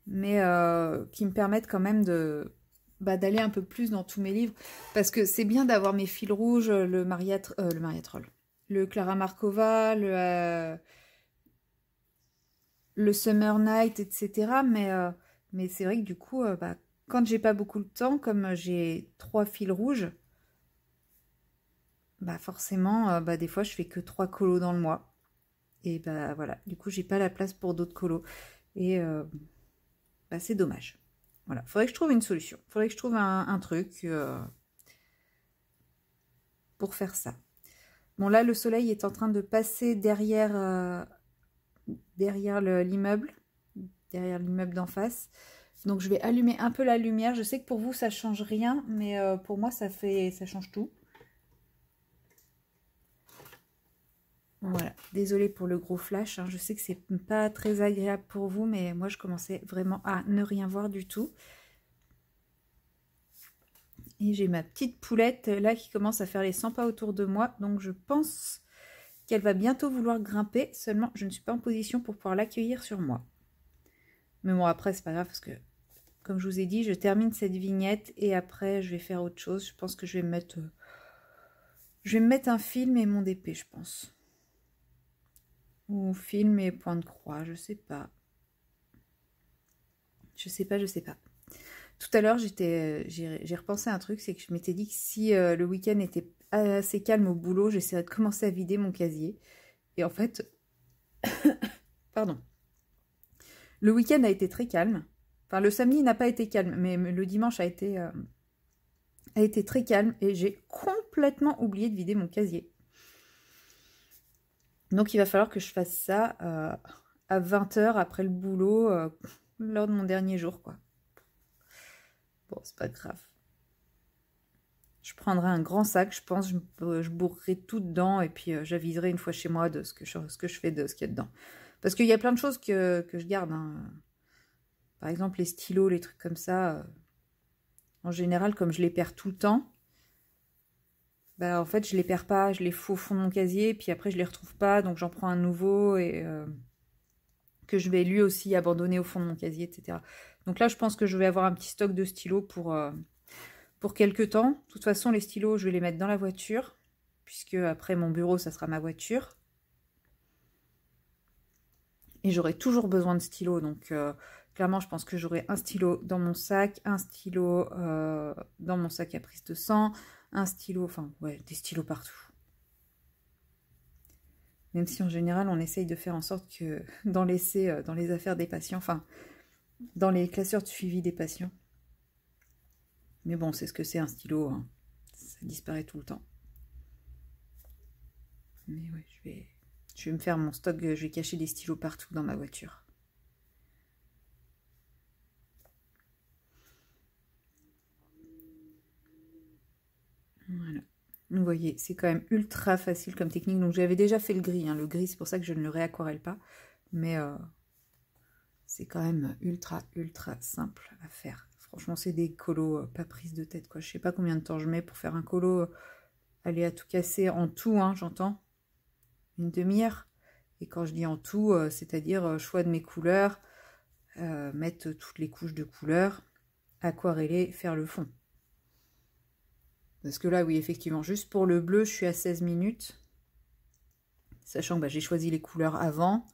Mais euh, qui me permette quand même de, bah, d'aller un peu plus dans tous mes livres. Parce que c'est bien d'avoir mes fils rouges, le euh, le mariatrol, le Clara Markova, le, euh, Summer Night, etc. Mais, euh, mais c'est vrai que du coup, euh, bah, quand j'ai pas beaucoup de temps, comme j'ai trois fils rouges, bah forcément, bah, des fois je fais que trois colos dans le mois. Et bah voilà, du coup j'ai pas la place pour d'autres colos. Et bah, c'est dommage. Voilà, faudrait que je trouve une solution. Il Faudrait que je trouve un truc pour faire ça. Bon, là, le soleil est en train de passer derrière, euh, l'immeuble, derrière l'immeuble d'en face. Donc, je vais allumer un peu la lumière. Je sais que pour vous, ça ne change rien, mais euh, pour moi, ça, fait, ça change tout. Voilà, désolée pour le gros flash, hein. je sais que c'est pas très agréable pour vous, mais moi je commençais vraiment à ne rien voir du tout. Et j'ai ma petite poulette euh, là qui commence à faire les 100 pas autour de moi. Donc je pense qu'elle va bientôt vouloir grimper. Seulement, je ne suis pas en position pour pouvoir l'accueillir sur moi. Mais bon, après, c'est pas grave parce que, comme je vous ai dit, je termine cette vignette et après, je vais faire autre chose. Je pense que je vais mettre... Euh, je vais mettre un film et mon DP, je pense. Ou film et point de croix, je sais pas. Je sais pas, je sais pas. Tout à l'heure, euh, j'ai repensé à un truc, c'est que je m'étais dit que si euh, le week-end était assez calme au boulot, j'essaierais de commencer à vider mon casier. Et en fait, pardon, le week-end a été très calme. Enfin, le samedi n'a pas été calme, mais le dimanche euh, a été, très calme et j'ai complètement oublié de vider mon casier. Donc il va falloir que je fasse ça à 20h après le boulot, lors de mon dernier jour, quoi. Bon, c'est pas grave. Je prendrai un grand sac, je pense, je, bourrerai tout dedans et puis euh, j'aviserai une fois chez moi de ce que je, fais, de ce qu'il y a dedans. Parce qu'il y a plein de choses que, je garde. Hein. Par exemple, les stylos, les trucs comme ça. Euh, en général, comme je les perds tout le temps, bah, en fait, je les perds pas, je les fous au fond de mon casier, puis après, je les retrouve pas, donc j'en prends un nouveau et euh, que je vais lui aussi abandonner au fond de mon casier, etc. Donc là, je pense que je vais avoir un petit stock de stylos pour, euh, pour quelques temps. De toute façon, les stylos, je vais les mettre dans la voiture, puisque après mon bureau, ça sera ma voiture. Et j'aurai toujours besoin de stylos, donc euh, clairement, je pense que j'aurai un stylo dans mon sac, un stylo euh, dans mon sac à prise de sang, un stylo, enfin, ouais, des stylos partout. Même si en général, on essaye de faire en sorte que d'en laisser dans les affaires des patients, enfin, dans les classeurs de suivi des patients. Mais bon, c'est ce que c'est un stylo. Hein. Ça disparaît tout le temps. Mais ouais, je vais, je vais me faire mon stock. Je vais cacher des stylos partout dans ma voiture. Voilà. Vous voyez, c'est quand même ultra facile comme technique. Donc j'avais déjà fait le gris. Hein. Le gris, c'est pour ça que je ne le réaquarelle pas. Mais euh, c'est quand même ultra ultra simple à faire. Franchement, c'est des colos euh, pas prise de tête quoi. Je sais pas combien de temps je mets pour faire un colo, euh, aller à tout casser en tout, hein, j'entends, une demi-heure. Et quand je dis en tout, euh, c'est-à-dire choix de mes couleurs, mettre toutes les couches de couleurs, aquareller, faire le fond. Parce que là, oui, effectivement, juste pour le bleu, je suis à 16 minutes. Sachant que bah, j'ai choisi les couleurs avant.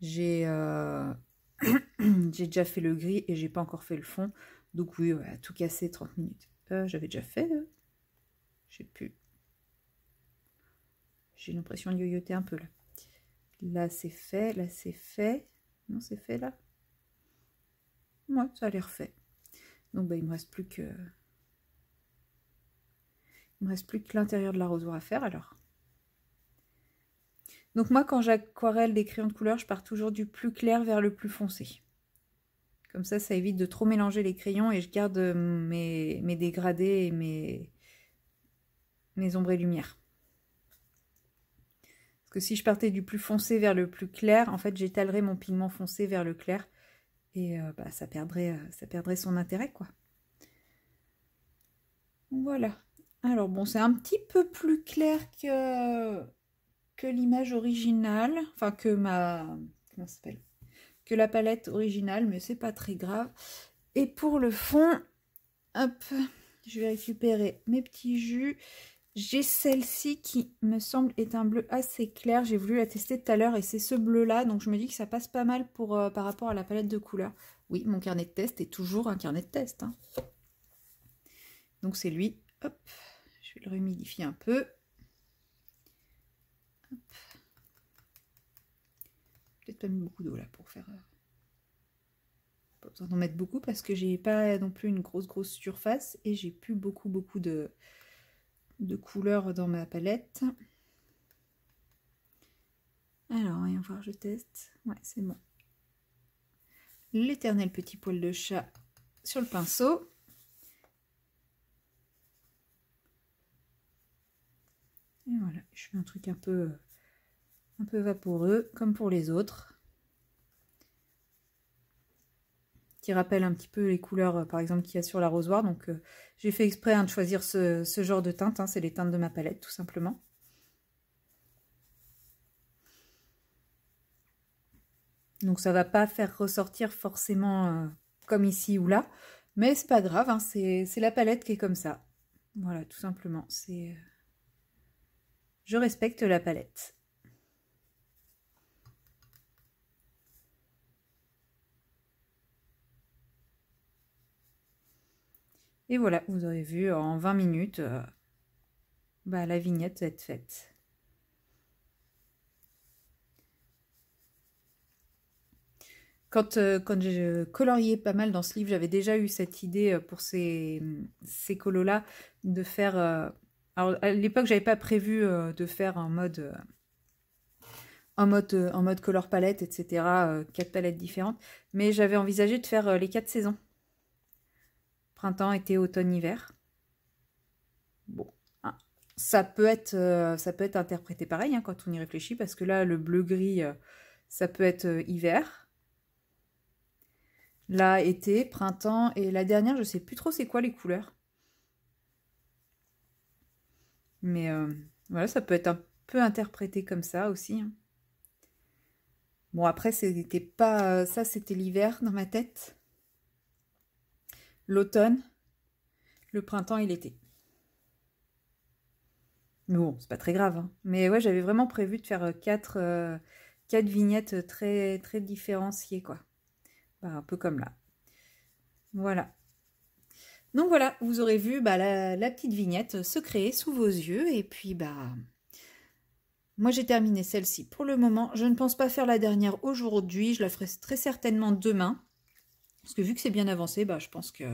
J'ai j'ai déjà fait le gris et j'ai pas encore fait le fond. Donc oui, va tout casser 30 minutes. Euh, j'avais déjà fait. Euh, j'ai pu. J'ai l'impression de yoyoter un peu là. Là c'est fait, là c'est fait. Non, c'est fait là. moi ça a l'air fait. Donc ben il me reste plus que. Il me reste plus que l'intérieur de l'arrosoir à faire alors. Donc moi, quand j'aquarelle des crayons de couleur, je pars toujours du plus clair vers le plus foncé. Comme ça, ça évite de trop mélanger les crayons et je garde euh, mes, dégradés et mes, mes ombres et lumières. Parce que si je partais du plus foncé vers le plus clair, en fait, j'étalerais mon pigment foncé vers le clair. Et euh, bah, ça, perdrait, euh, ça perdrait son intérêt, quoi. Voilà. Alors bon, c'est un petit peu plus clair que que l'image originale, enfin que ma... comment s'appelle Que la palette originale, mais c'est pas très grave. Et pour le fond, hop, je vais récupérer mes petits jus. J'ai celle-ci qui me semble est un bleu assez clair. J'ai voulu la tester tout à l'heure et c'est ce bleu-là. Donc je me dis que ça passe pas mal pour, euh, par rapport à la palette de couleurs. Oui, mon carnet de test est toujours un carnet de test. Hein. Donc c'est lui. Hop, je vais le humidifier un peu. Peut-être pas mis beaucoup d'eau là pour faire. Euh, pas besoin d'en mettre beaucoup parce que j'ai pas non plus une grosse grosse surface et j'ai plus beaucoup beaucoup de, de couleurs dans ma palette. Alors, voyons voir, je teste. Ouais, c'est bon. L'éternel petit poil de chat sur le pinceau. Et voilà, je fais un truc un peu, un peu vaporeux, comme pour les autres. Qui rappelle un petit peu les couleurs, euh, par exemple, qu'il y a sur l'arrosoir. Donc, euh, j'ai fait exprès hein, de choisir ce, genre de teinte. Hein. C'est les teintes de ma palette, tout simplement. Donc ça va pas faire ressortir forcément euh, comme ici ou là, mais c'est pas grave, hein, c'est la palette qui est comme ça. Voilà, tout simplement, c'est... Je respecte la palette. Et voilà, vous aurez vu en 20 minutes, euh, bah, la vignette va être faite. Quand, euh, quand je euh, coloriais pas mal dans ce livre, j'avais déjà eu cette idée pour ces, colos-là de faire... Alors à l'époque, j'avais pas prévu euh, de faire un mode, en mode, euh, euh, mode color palette, etc. quatre palettes différentes, mais j'avais envisagé de faire les quatre saisons printemps, été, automne, hiver. Bon, ah, ça peut être, ça peut être interprété pareil hein, quand on y réfléchit, parce que là, le bleu gris, ça peut être hiver. Là, été, printemps, et la dernière, je sais plus trop c'est quoi les couleurs. Mais euh, voilà, ça peut être un peu interprété comme ça aussi. Hein. Bon, après, c'était pas... Ça, c'était l'hiver dans ma tête. L'automne, le printemps et l'été. Mais bon, c'est pas très grave. Hein. Mais ouais, j'avais vraiment prévu de faire euh, quatre, euh, quatre vignettes très, très différenciées, quoi. Bah, un peu comme là. Voilà. Donc voilà, vous aurez vu bah, la, petite vignette se créer sous vos yeux. Et puis, bah, moi j'ai terminé celle-ci pour le moment. Je ne pense pas faire la dernière aujourd'hui, je la ferai très certainement demain. Parce que vu que c'est bien avancé, bah, je pense que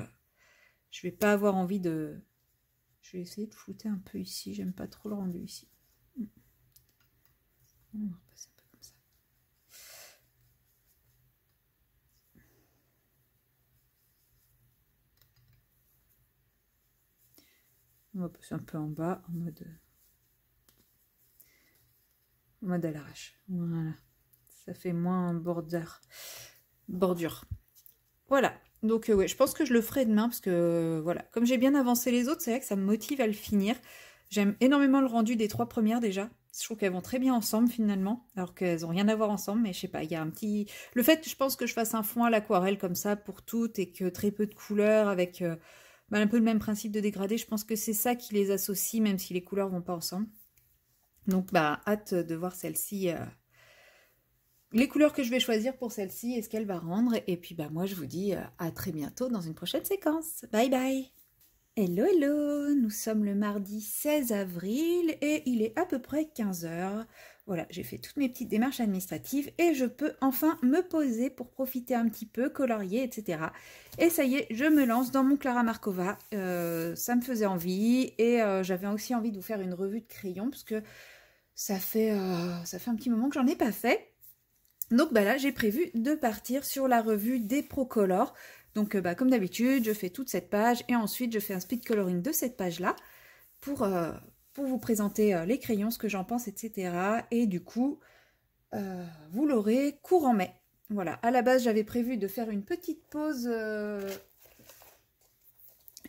je vais pas avoir envie de... Je vais essayer de flouter un peu ici, j'aime pas trop le rendu ici. Hmm. on va pousser un peu en bas en mode euh, mode à l'arrache voilà ça fait moins bordure bordure voilà donc euh, je pense que je le ferai demain parce que euh, voilà comme j'ai bien avancé les autres c'est vrai que ça me motive à le finir j'aime énormément le rendu des trois premières déjà je trouve qu'elles vont très bien ensemble finalement, alors qu'elles n'ont rien à voir ensemble, mais je sais pas, il y a un petit... Le fait, je pense que je fasse un fond à l'aquarelle comme ça pour toutes et que très peu de couleurs avec... Bah, un peu le même principe de dégradé. Je pense que c'est ça qui les associe, même si les couleurs vont pas ensemble. Donc, bah, hâte de voir celle-ci. Euh, les couleurs que je vais choisir pour celle-ci et ce qu'elle va rendre. Et puis, bah, moi, je vous dis euh, à très bientôt dans une prochaine séquence. Bye bye Hello, hello Nous sommes le mardi 16 avril et il est à peu près 15h. Voilà, j'ai fait toutes mes petites démarches administratives et je peux enfin me poser pour profiter un petit peu, colorier, etc. Et ça y est, je me lance dans mon Clara Markova. Euh, ça me faisait envie et euh, j'avais aussi envie de vous faire une revue de crayon parce que ça fait, euh, ça fait un petit moment que j'en ai pas fait. Donc bah là, j'ai prévu de partir sur la revue des Procolor. Donc bah, comme d'habitude, je fais toute cette page et ensuite je fais un speed coloring de cette page-là pour, pour vous présenter euh, les crayons, ce que j'en pense, etc. Et du coup, euh, vous l'aurez courant mai. Voilà, à la base, j'avais prévu de faire une petite pause... Euh,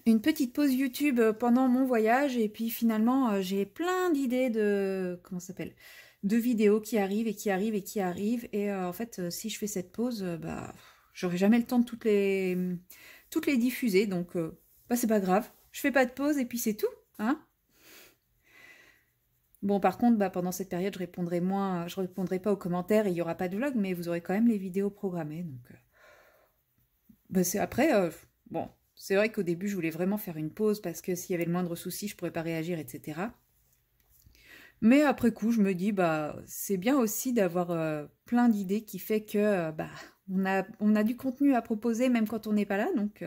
une petite pause YouTube pendant mon voyage et puis finalement j'ai plein d'idées de comment s'appelle de vidéos qui arrivent et qui arrivent et qui arrivent et en fait si je fais cette pause bah j'aurai jamais le temps de toutes les toutes les diffuser donc bah c'est pas grave je fais pas de pause et puis c'est tout hein Bon, par contre, bah, pendant cette période, je répondrai moins, je répondrai pas aux commentaires et il n'y aura pas de vlog, mais vous aurez quand même les vidéos programmées. Donc, euh. bah, c'est après, euh, bon, c'est vrai qu'au début, je voulais vraiment faire une pause parce que s'il y avait le moindre souci, je pourrais pas réagir, etc. Mais après coup, je me dis, bah, c'est bien aussi d'avoir euh, plein d'idées qui fait que, bah, on a, du contenu à proposer même quand on n'est pas là, donc,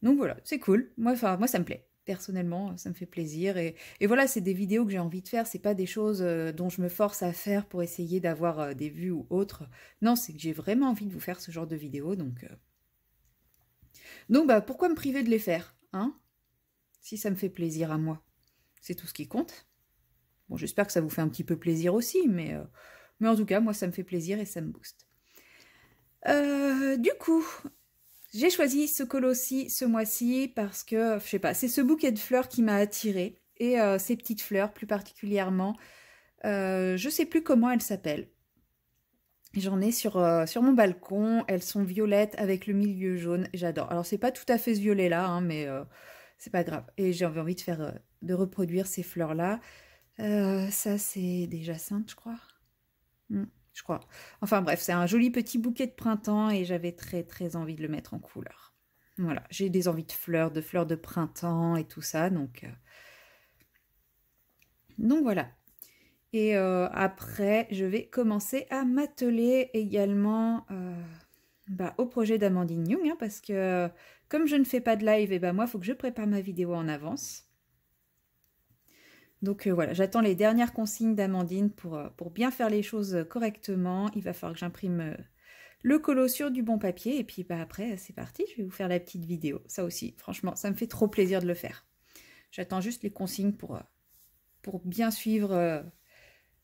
voilà, c'est cool. moi, ça me plaît personnellement, ça me fait plaisir. Et, voilà, c'est des vidéos que j'ai envie de faire, c'est pas des choses euh, dont je me force à faire pour essayer d'avoir euh, des vues ou autre. Non, c'est que j'ai vraiment envie de vous faire ce genre de vidéos, donc... Euh. Donc, bah, pourquoi me priver de les faire, hein Si ça me fait plaisir à moi, c'est tout ce qui compte. Bon, j'espère que ça vous fait un petit peu plaisir aussi, mais, mais en tout cas, moi, ça me fait plaisir et ça me booste. du coup, j'ai choisi ce colossi ce mois-ci parce que, euh, je sais pas, c'est ce bouquet de fleurs qui m'a attirée. Et euh, ces petites fleurs plus particulièrement. je euh, je sais plus comment elles s'appellent. J'en ai sur, sur, mon balcon. Elles sont violettes avec le milieu jaune. J'adore. Alors c'est pas tout à fait ce violet là, hein, mais c'est pas grave. Et j'ai envie de faire de reproduire ces fleurs là. ça c'est des jacinthes, je crois. Hmm je crois. Enfin bref, c'est un joli petit bouquet de printemps et j'avais très très envie de le mettre en couleur. Voilà, j'ai des envies de fleurs, de fleurs de printemps et tout ça, donc... Euh, donc voilà. Et euh, après, je vais commencer à m'atteler également euh, bah, au projet d'Amandine Young, hein, parce que comme je ne fais pas de live, et eh ben, moi, il faut que je prépare ma vidéo en avance. Donc euh, voilà, j'attends les dernières consignes d'Amandine pour, euh, pour, bien faire les choses correctement. Il va falloir que j'imprime euh, le colo sur du bon papier. Et puis bah, après, c'est parti, je vais vous faire la petite vidéo. Ça aussi, franchement, ça me fait trop plaisir de le faire. J'attends juste les consignes pour, pour bien suivre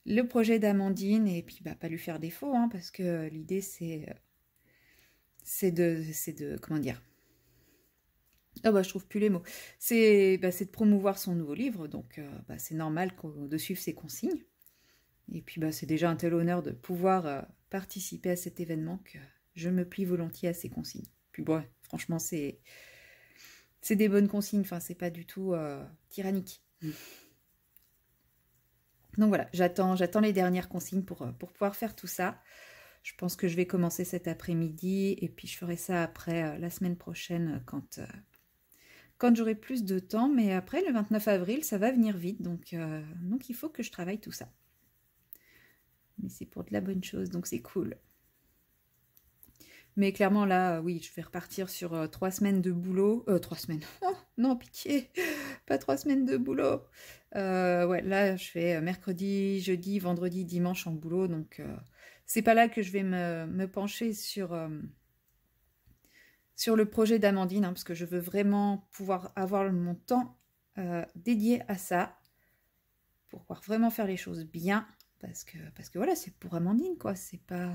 le projet d'Amandine. Et puis bah, pas lui faire défaut, hein, parce que l'idée, c'est de, c'est de, comment dire, ah bah je trouve plus les mots. C'est bah, de promouvoir son nouveau livre, donc euh, bah, c'est normal de suivre ses consignes. Et puis bah, c'est déjà un tel honneur de pouvoir euh, participer à cet événement que je me plie volontiers à ses consignes. Puis bon, franchement c'est des bonnes consignes, enfin c'est pas du tout euh, tyrannique. Donc voilà, j'attends j'attends les dernières consignes pour, pour pouvoir faire tout ça. Je pense que je vais commencer cet après-midi et puis je ferai ça après la semaine prochaine quand quand j'aurai plus de temps, mais après le 29 avril, ça va venir vite, donc, euh, donc il faut que je travaille tout ça. Mais c'est pour de la bonne chose, donc c'est cool. Mais clairement, là, oui, je vais repartir sur euh, trois semaines de boulot. Euh, trois semaines. Oh, non, pitié. Pas trois semaines de boulot. ouais, là, je fais mercredi, jeudi, vendredi, dimanche en boulot. Donc, c'est pas là que je vais me, me pencher sur, sur le projet d'Amandine, hein, parce que je veux vraiment pouvoir avoir mon temps euh, dédié à ça, pour pouvoir vraiment faire les choses bien, parce que, parce que voilà, c'est pour Amandine, quoi, c'est pas...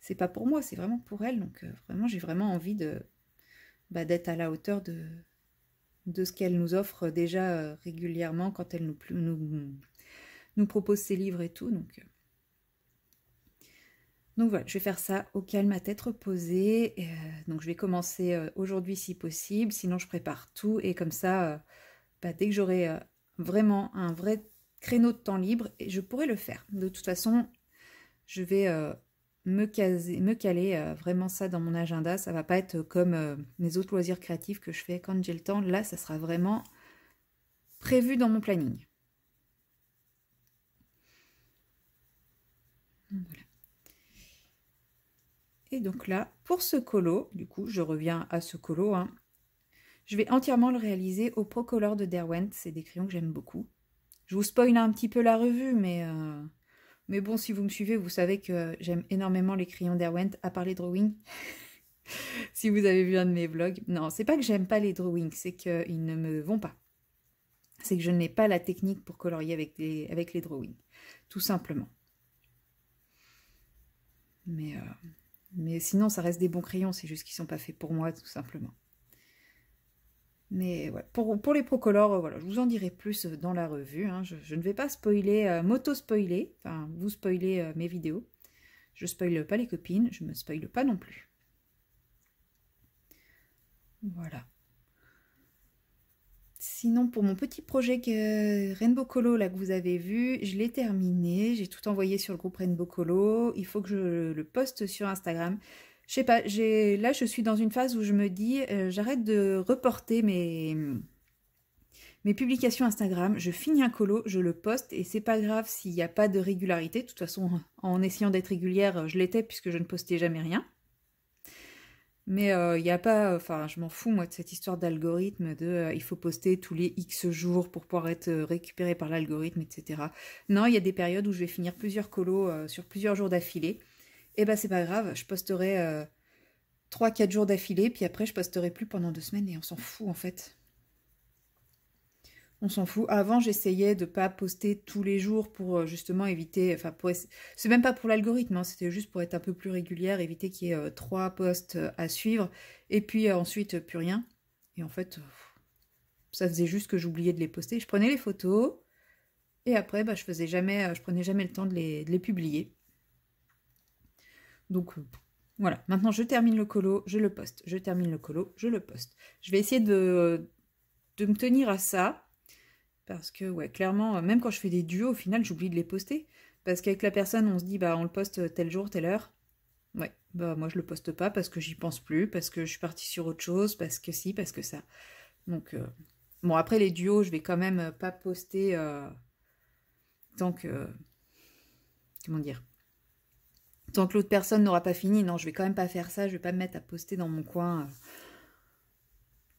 c'est pas pour moi, c'est vraiment pour elle, donc euh, vraiment, j'ai vraiment envie de bah, d'être à la hauteur de, de ce qu'elle nous offre déjà euh, régulièrement quand elle nous, nous, nous propose ses livres et tout, donc... Donc voilà, je vais faire ça au calme, à tête reposée. Euh, donc je vais commencer euh, aujourd'hui si possible, sinon je prépare tout et comme ça, euh, bah, dès que j'aurai vraiment un vrai créneau de temps libre, je pourrai le faire. De toute façon, je vais me, me caler vraiment ça dans mon agenda. Ça ne va pas être comme mes autres loisirs créatifs que je fais quand j'ai le temps. Là, ça sera vraiment prévu dans mon planning. Voilà. Et donc là, pour ce colo, du coup, je reviens à ce colo, hein, je vais entièrement le réaliser au Procolor de Derwent. C'est des crayons que j'aime beaucoup. Je vous spoil un petit peu la revue, mais, euh, mais bon, si vous me suivez, vous savez que j'aime énormément les crayons Derwent, à part les drawings. si vous avez vu un de mes vlogs. Non, c'est pas que j'aime pas les drawings, c'est qu'ils ne me vont pas. C'est que je n'ai pas la technique pour colorier avec, avec les drawings, tout simplement. Mais euh, mais sinon, ça reste des bons crayons, c'est juste qu'ils ne sont pas faits pour moi, tout simplement. Mais voilà, pour, les procolores, voilà, je vous en dirai plus dans la revue. Hein. Je, ne vais pas spoiler, moto euh, m'auto-spoiler, enfin, vous spoiler euh, mes vidéos. Je spoile pas les copines, je me spoile pas non plus. Voilà. Sinon, pour mon petit projet que Rainbow Colo, là, que vous avez vu, je l'ai terminé. J'ai tout envoyé sur le groupe Rainbow Colo. Il faut que je le poste sur Instagram. Je sais pas, là, je suis dans une phase où je me dis, euh, j'arrête de reporter mes... mes publications Instagram. Je finis un colo, je le poste et c'est pas grave s'il n'y a pas de régularité. De toute façon, en essayant d'être régulière, je l'étais puisque je ne postais jamais rien. Mais il euh, n'y a pas, enfin, je m'en fous moi de cette histoire d'algorithme, de euh, il faut poster tous les X jours pour pouvoir être euh, récupéré par l'algorithme, etc. Non, il y a des périodes où je vais finir plusieurs colos sur plusieurs jours d'affilée. Et eh ben c'est pas grave, je posterai 3-4 jours d'affilée, puis après je posterai plus pendant deux semaines et on s'en fout en fait on s'en fout. Avant, j'essayais de ne pas poster tous les jours pour euh, justement éviter, enfin, pour c'est même pas pour l'algorithme, hein, c'était juste pour être un peu plus régulière, éviter qu'il y ait euh, trois posts euh, à suivre, et puis ensuite plus rien. Et en fait, ça faisait juste que j'oubliais de les poster. Je prenais les photos, et après, bah, je faisais jamais, je prenais jamais le temps de les, de les publier. Donc voilà, maintenant je termine le colo, je le poste, je termine le colo, je le poste. Je vais essayer de, de me tenir à ça, parce que, ouais, clairement, même quand je fais des duos, au final, j'oublie de les poster. Parce qu'avec la personne, on se dit, bah, on le poste tel jour, telle heure. Ouais, bah, moi, je le poste pas parce que j'y pense plus, parce que je suis partie sur autre chose, parce que si, parce que ça. Donc, euh, bon, après les duos, je vais quand même pas poster euh, tant que. Comment dire Tant que l'autre personne n'aura pas fini. Non, je vais quand même pas faire ça, je vais pas me mettre à poster dans mon coin. Euh,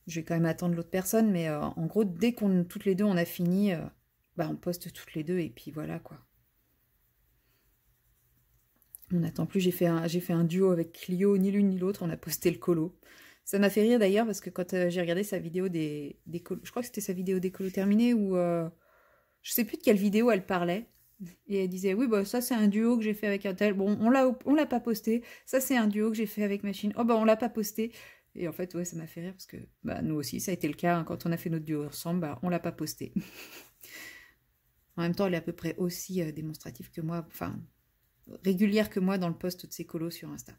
je vais quand même attendre l'autre personne, mais euh, en gros, dès qu'on toutes les deux on a fini, euh, bah, on poste toutes les deux et puis voilà quoi. On n'attend plus, j'ai fait, un, fait un duo avec Clio, ni l'une ni l'autre, on a posté le colo. Ça m'a fait rire d'ailleurs parce que quand euh, j'ai regardé sa vidéo des, des je crois que c'était sa vidéo des colos terminés où je sais plus de quelle vidéo elle parlait. Et elle disait, oui, bah, ça c'est un duo que j'ai fait avec un tel. Bon, on l'a pas posté. Ça c'est un duo que j'ai fait avec Machine. Oh, bah, on l'a pas posté. Et en fait, ouais, ça m'a fait rire parce que bah, nous aussi, ça a été le cas. Hein. quand on a fait notre duo ensemble, on bah, on l'a pas posté. en même temps, elle est à peu près aussi euh, démonstrative que moi, enfin, régulière que moi dans le poste de ses colos sur Insta.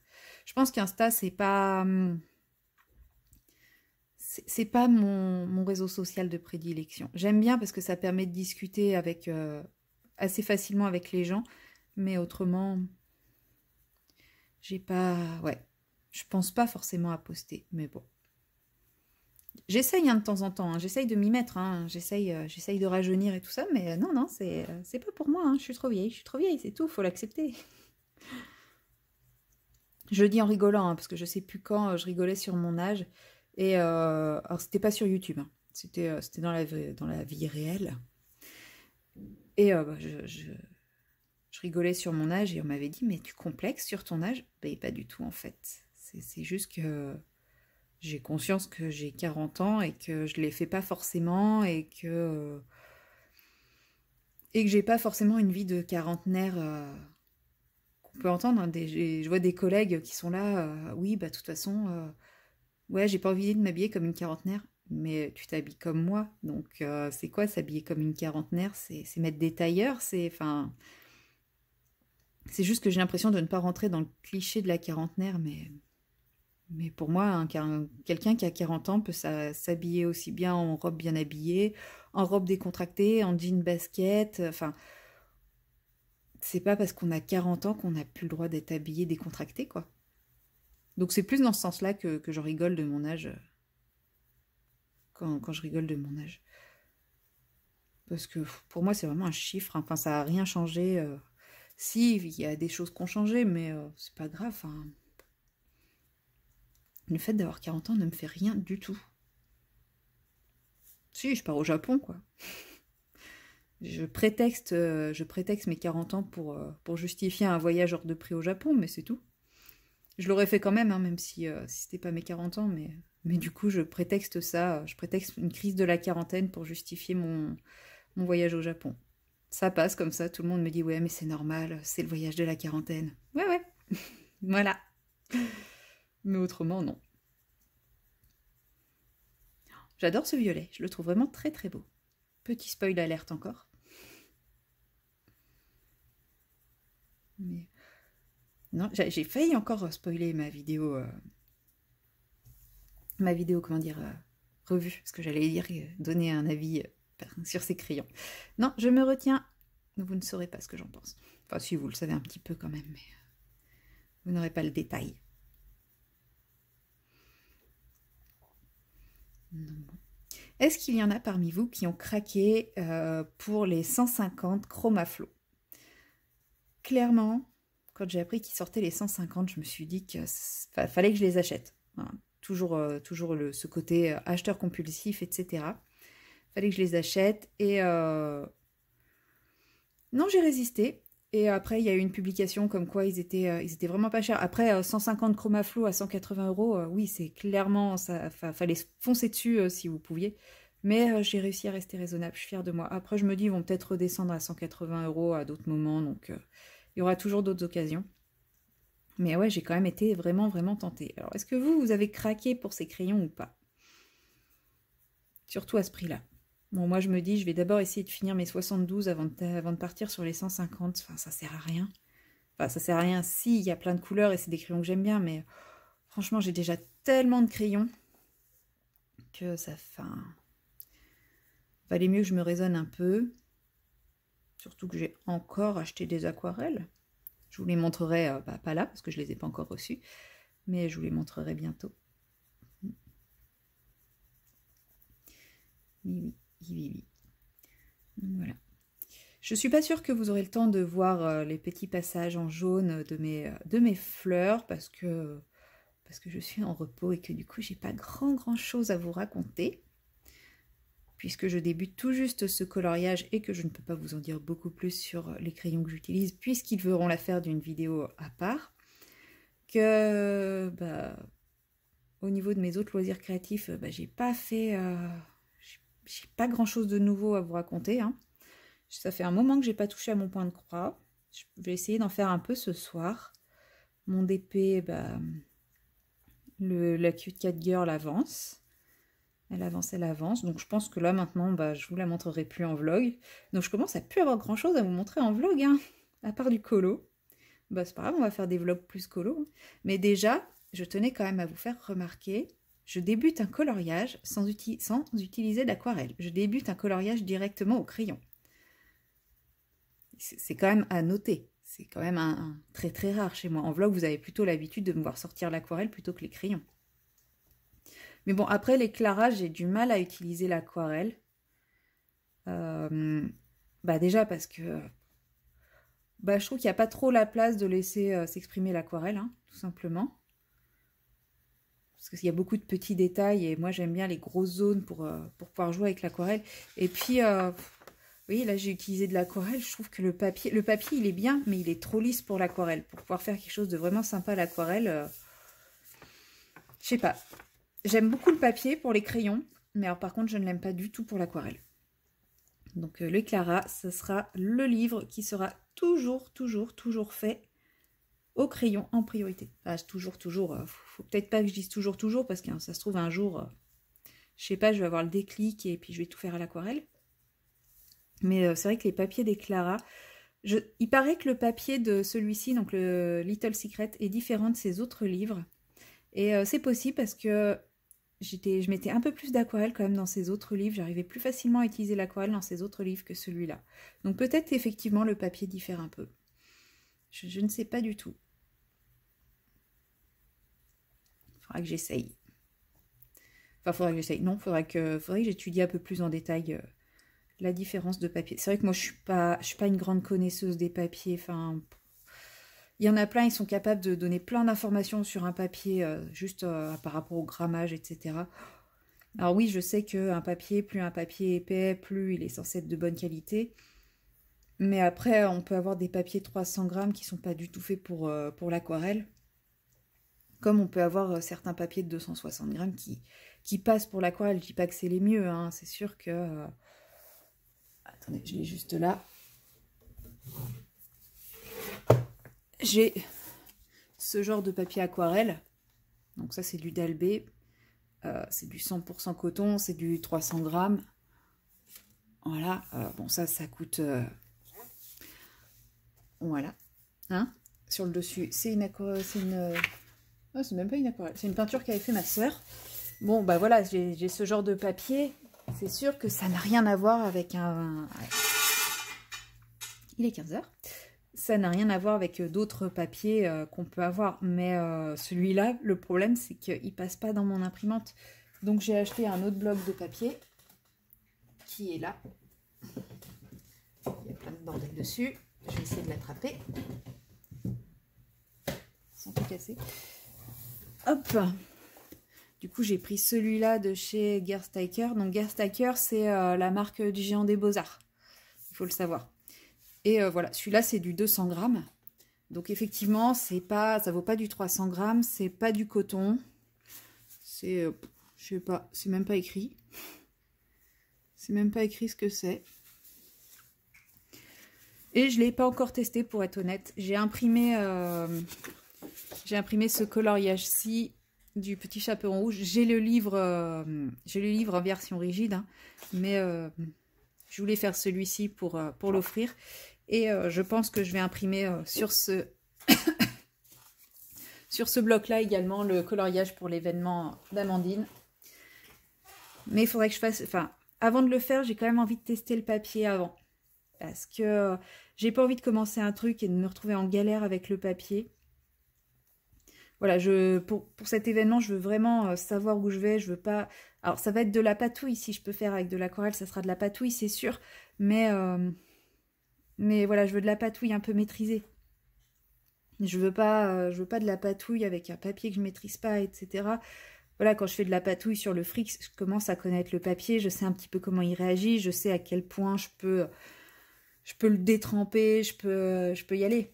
Je pense qu'Insta, c'est pas. Hum, c'est pas mon, réseau social de prédilection. J'aime bien parce que ça permet de discuter avec euh, assez facilement avec les gens, mais autrement, j'ai pas. Ouais, je pense pas forcément à poster, mais bon. J'essaye hein, de temps en temps, hein. j'essaye de m'y mettre, hein. euh, j'essaye de rajeunir et tout ça, mais euh, non, non, c'est n'est euh, pas pour moi, je suis trop vieille, je suis trop vieille, c'est tout, il faut l'accepter. je dis en rigolant, parce que je sais plus quand je rigolais sur mon âge, et alors c'était pas sur YouTube, c'était dans, la, dans la vie réelle. Et bah, je, rigolais sur mon âge et on m'avait dit mais tu complexes sur ton âge Ben pas du tout en fait. C'est juste que j'ai conscience que j'ai 40 ans et que je ne les fais pas forcément et que. Et que j'ai pas forcément une vie de quarantenaire euh, qu'on peut entendre. Hein. je vois des collègues qui sont là, euh, oui, bah de toute façon, euh, ouais, j'ai pas envie de m'habiller comme une quarantenaire, mais tu t'habilles comme moi. Donc c'est quoi s'habiller comme une quarantenaire C'est mettre des tailleurs, c'est. Enfin. C'est juste que j'ai l'impression de ne pas rentrer dans le cliché de la quarantenaire, mais mais pour moi, quelqu'un qui a 40 ans peut s'habiller aussi bien en robe bien habillée, en robe décontractée, en jean basket. Euh, enfin, c'est pas parce qu'on a 40 ans qu'on n'a plus le droit d'être habillé décontracté, quoi. Donc c'est plus dans ce sens-là que, je rigole de mon âge. Euh, quand, quand, je rigole de mon âge. Parce que pour moi, c'est vraiment un chiffre. Hein. Enfin, ça n'a rien changé. Euh. Si, il y a des choses qui ont changé, mais c'est pas grave. Hein le fait d'avoir 40 ans ne me fait rien du tout. Si, je pars au Japon, quoi. Je prétexte, euh, je prétexte mes 40 ans pour, euh, pour justifier un voyage hors de prix au Japon, mais c'est tout. Je l'aurais fait quand même, hein, même euh, si, c'était pas mes 40 ans, mais, mais du coup, je prétexte ça, je prétexte une crise de la quarantaine pour justifier mon, mon voyage au Japon. Ça passe comme ça, tout le monde me dit ouais, mais c'est normal, c'est le voyage de la quarantaine. Ouais, ouais. voilà mais autrement, non. J'adore ce violet, je le trouve vraiment très très beau. Petit spoil alerte encore. Mais... Non, j'ai failli encore spoiler ma vidéo... Euh, ma vidéo, comment dire, euh, revue, parce que j'allais dire euh, donner un avis sur ces crayons. Non, je me retiens. Vous ne saurez pas ce que j'en pense. Enfin, si vous le savez un petit peu quand même, mais vous n'aurez pas le détail. Est-ce qu'il y en a parmi vous qui ont craqué euh, pour les 150 Chromaflow Clairement, quand j'ai appris qu'ils sortaient les 150, je me suis dit qu'il fallait que je les achète. Toujours, euh, toujours ce côté euh, acheteur compulsif, etc. Fallait que je les achète et non, j'ai résisté. Et après, il y a eu une publication comme quoi ils étaient, euh, vraiment pas chers. Après, 150 150 chromaflow à 180 euros, euh, oui, c'est clairement, ça, fallait foncer dessus euh, si vous pouviez. Mais j'ai réussi à rester raisonnable, je suis fière de moi. Après, je me dis, ils vont peut-être redescendre à 180 euros à d'autres moments, donc il y aura toujours d'autres occasions. Mais ouais, j'ai quand même été vraiment, vraiment tentée. Alors, est-ce que vous, vous avez craqué pour ces crayons ou pas Surtout à ce prix-là. Bon, moi, je me dis, je vais d'abord essayer de finir mes 72 avant de, avant de partir sur les 150. Enfin, ça sert à rien. Enfin, ça sert à rien. Si, il y a plein de couleurs et c'est des crayons que j'aime bien, mais franchement, j'ai déjà tellement de crayons que ça... Enfin, valait mieux que je me raisonne un peu. Surtout que j'ai encore acheté des aquarelles. Je vous les montrerai, euh, bah, pas là, parce que je les ai pas encore reçues, mais je vous les montrerai bientôt. Mais hmm. oui. Voilà. Je suis pas sûre que vous aurez le temps de voir euh, les petits passages en jaune de mes, euh, de mes fleurs parce que, parce que je suis en repos et que du coup j'ai pas grand grand chose à vous raconter puisque je débute tout juste ce coloriage et que je ne peux pas vous en dire beaucoup plus sur euh, les crayons que j'utilise puisqu'ils verront l'affaire d'une vidéo à part que bah, au niveau de mes autres loisirs créatifs bah, j'ai pas fait j'ai pas grand chose de nouveau à vous raconter. Hein. Ça fait un moment que j'ai pas touché à mon point de croix. Je vais essayer d'en faire un peu ce soir. Mon DP, bah, le, la cute cat girl avance. Elle avance, elle avance. Donc je pense que là maintenant, bah, je vous la montrerai plus en vlog. Donc je commence à plus avoir grand chose à vous montrer en vlog, hein. à part du colo. Bah, c'est pas grave, on va faire des vlogs plus colo. Hein. Mais déjà, je tenais quand même à vous faire remarquer je débute un coloriage sans, utiliser d'aquarelle. Je débute un coloriage directement au crayon. C'est quand même à noter. C'est quand même un, très très rare chez moi. En vlog, vous avez plutôt l'habitude de me voir sortir l'aquarelle plutôt que les crayons. Mais bon, après l'éclairage, j'ai du mal à utiliser l'aquarelle. Euh, bah déjà parce que bah, je trouve qu'il n'y a pas trop la place de laisser euh, s'exprimer l'aquarelle, hein, tout simplement parce qu'il y a beaucoup de petits détails et moi j'aime bien les grosses zones pour, euh, pour pouvoir jouer avec l'aquarelle. Et puis, vous euh, voyez, là j'ai utilisé de l'aquarelle, je trouve que le papier, le papier il est bien, mais il est trop lisse pour l'aquarelle. Pour pouvoir faire quelque chose de vraiment sympa à l'aquarelle, je euh, je sais pas. J'aime beaucoup le papier pour les crayons, mais alors par contre je ne l'aime pas du tout pour l'aquarelle. Donc le Clara, ce sera le livre qui sera toujours, toujours, toujours fait au crayon en priorité. toujours, toujours, euh, faut, peut-être pas que je dise toujours, toujours, parce que hein, ça se trouve un jour, euh, je sais pas, je vais avoir le déclic et puis je vais tout faire à l'aquarelle. Mais euh, c'est vrai que les papiers des Clara, il paraît que le papier de celui-ci, donc le Little Secret, est différent de ses autres livres. Et c'est possible parce que je mettais un peu plus d'aquarelle quand même dans ses autres livres. J'arrivais plus facilement à utiliser l'aquarelle dans ces autres livres que celui-là. Donc peut-être effectivement le papier diffère un peu. je ne sais pas du tout. que j'essaye. Enfin, faudrait que j'essaye. Non, faudra que, faudrait que j'étudie un peu plus en détail euh, la différence de papier. C'est vrai que moi, je suis pas, je suis pas une grande connaisseuse des papiers. Enfin, il y en a plein, ils sont capables de donner plein d'informations sur un papier, euh, juste euh, par rapport au grammage, etc. Alors oui, je sais qu'un papier, plus un papier épais, plus il est censé être de bonne qualité. Mais après, on peut avoir des papiers 300 grammes qui ne sont pas du tout faits pour, pour l'aquarelle comme on peut avoir euh, certains papiers de 260 grammes qui, qui passent pour l'aquarelle. Je dis pas que c'est les mieux, hein. c'est sûr que... Euh, attendez, je l'ai juste là. J'ai ce genre de papier aquarelle. Donc ça, c'est du Dalbé. Euh, c'est du 100% coton, c'est du 300 grammes. Voilà, bon ça, ça coûte... Voilà, hein Sur le dessus, c'est une... une ah, c'est même pas une aquarelle. C'est une peinture qu'avait fait ma sœur. Bon, bah voilà, j'ai ce genre de papier. C'est sûr que ça n'a rien à voir avec un... Il est 15h. Ça n'a rien à voir avec euh, d'autres papiers euh, qu'on peut avoir. Mais euh, celui-là, le problème, c'est qu'il ne passe pas dans mon imprimante. Donc j'ai acheté un autre bloc de papier qui est là. Il y a plein de bordel dessus. Je vais essayer de l'attraper. Sans tout casser. Hop Du coup, j'ai pris celui-là de chez Gerstaker. Donc, Gerstaker, c'est euh, la marque du géant des beaux-arts. Il faut le savoir. Et euh, voilà, celui-là, c'est du 200 grammes. Donc, effectivement, c'est pas, ça vaut pas du 300 grammes. C'est pas du coton. C'est, euh, je sais pas, c'est même pas écrit. C'est même pas écrit ce que c'est. Et je ne l'ai pas encore testé, pour être honnête. J'ai imprimé... J'ai imprimé ce coloriage-ci du petit en rouge. J'ai le livre, euh, j'ai le livre en version rigide, hein, mais euh, je voulais faire celui-ci pour, euh, pour l'offrir. Et je pense que je vais imprimer sur ce sur ce bloc-là également le coloriage pour l'événement d'Amandine. Mais il faudrait que je fasse, enfin, avant de le faire, j'ai quand même envie de tester le papier avant. Parce que j'ai pas envie de commencer un truc et de me retrouver en galère avec le papier voilà, je, pour, pour, cet événement, je veux vraiment euh, savoir où je vais, je veux pas... Alors ça va être de la patouille, si je peux faire avec de l'aquarelle, ça sera de la patouille, c'est sûr, mais, euh, mais voilà, je veux de la patouille un peu maîtrisée. Je veux pas, euh, je veux pas de la patouille avec un papier que je maîtrise pas, etc. Voilà, quand je fais de la patouille sur le fric, je commence à connaître le papier, je sais un petit peu comment il réagit, je sais à quel point je peux, je peux le détremper, je peux, je peux y aller.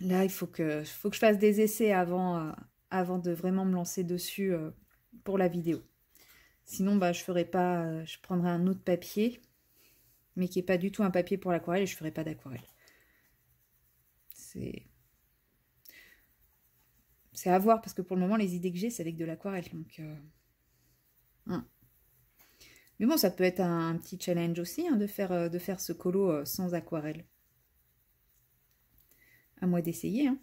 Là, il faut que, faut que je fasse des essais avant, euh, de vraiment me lancer dessus euh, pour la vidéo. Sinon, bah, je ferai pas, euh, je prendrai un autre papier, mais qui n'est pas du tout un papier pour l'aquarelle et je ne ferai pas d'aquarelle. C'est à voir parce que pour le moment les idées que j'ai c'est avec de l'aquarelle donc hein. mais bon ça peut être un, petit challenge aussi hein, de faire ce colo sans aquarelle à moi d'essayer. Hein.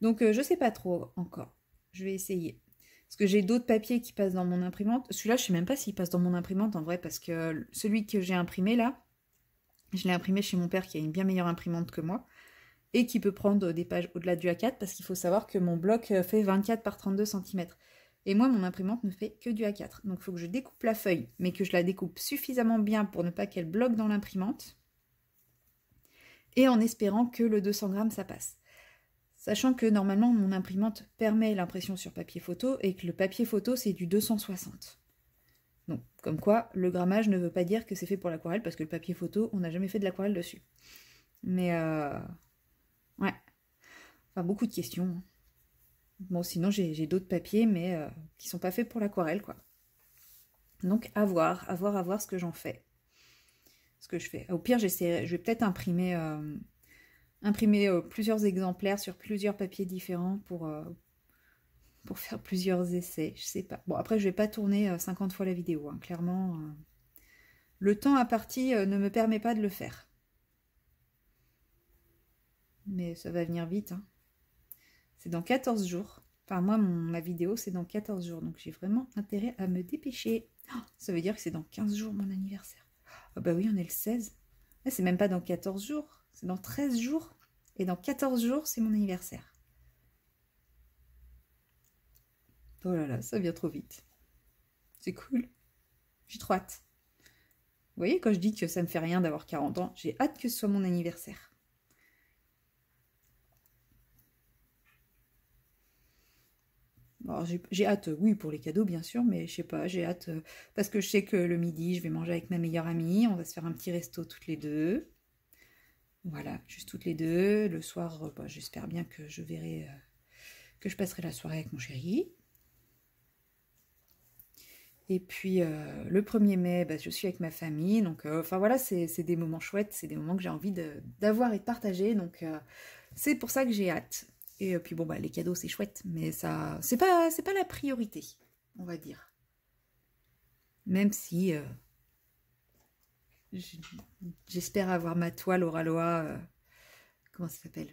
Donc, euh, je ne sais pas trop encore. Je vais essayer. Parce que j'ai d'autres papiers qui passent dans mon imprimante. Celui-là, je ne sais même pas s'il passe dans mon imprimante en vrai, parce que celui que j'ai imprimé là, je l'ai imprimé chez mon père qui a une bien meilleure imprimante que moi et qui peut prendre des pages au-delà du A4 parce qu'il faut savoir que mon bloc euh, fait 24 par 32 cm. Et moi, mon imprimante ne fait que du A4. Donc, il faut que je découpe la feuille, mais que je la découpe suffisamment bien pour ne pas qu'elle bloque dans l'imprimante et en espérant que le 200 grammes ça passe. Sachant que normalement mon imprimante permet l'impression sur papier photo et que le papier photo c'est du 260. Donc comme quoi le grammage ne veut pas dire que c'est fait pour l'aquarelle parce que le papier photo on n'a jamais fait de l'aquarelle dessus. Mais euh... ouais, enfin beaucoup de questions. Bon sinon j'ai d'autres papiers mais qui euh, qui sont pas faits pour l'aquarelle quoi. Donc à voir, à voir, à voir ce que j'en fais ce que je fais. Au pire, je vais peut-être imprimer, euh, imprimer euh, plusieurs exemplaires sur plusieurs papiers différents pour, euh, pour faire plusieurs essais. Je sais pas. Bon, après, je vais pas tourner 50 fois la vidéo. Hein. Clairement, le temps à imparti ne me permet pas de le faire. Mais ça va venir vite. Hein. C'est dans 14 jours. Enfin, moi, ma vidéo, c'est dans 14 jours. Donc, j'ai vraiment intérêt à me dépêcher. Oh, ça veut dire que c'est dans 15 jours mon anniversaire. Ah bah oui, on est le 16. Ah, c'est même pas dans 14 jours, c'est dans 13 jours. Et dans 14 jours, c'est mon anniversaire. Oh là là, ça vient trop vite. C'est cool. J'ai trop hâte. Vous voyez, quand je dis que ça me fait rien d'avoir 40 ans, j'ai hâte que ce soit mon anniversaire. j'ai hâte, euh, oui, pour les cadeaux, bien sûr, mais je sais pas, j'ai hâte euh, parce que je sais que le midi, je vais manger avec ma meilleure amie, on va se faire un petit resto toutes les deux. Voilà, juste toutes les deux. Le soir, euh, bah, j'espère bien que je verrai, que je passerai la soirée avec mon chéri. Et puis, le 1er mai, bah, je suis avec ma famille. Donc, enfin voilà, c'est des moments chouettes, c'est des moments que j'ai envie d'avoir et de partager. Donc, c'est pour ça que j'ai hâte. Et euh, puis bon, bah, les cadeaux, c'est chouette, mais ça, c'est pas, pas la priorité, on va dire. Même si euh, j'espère avoir ma toile Oraloa. Euh, comment ça s'appelle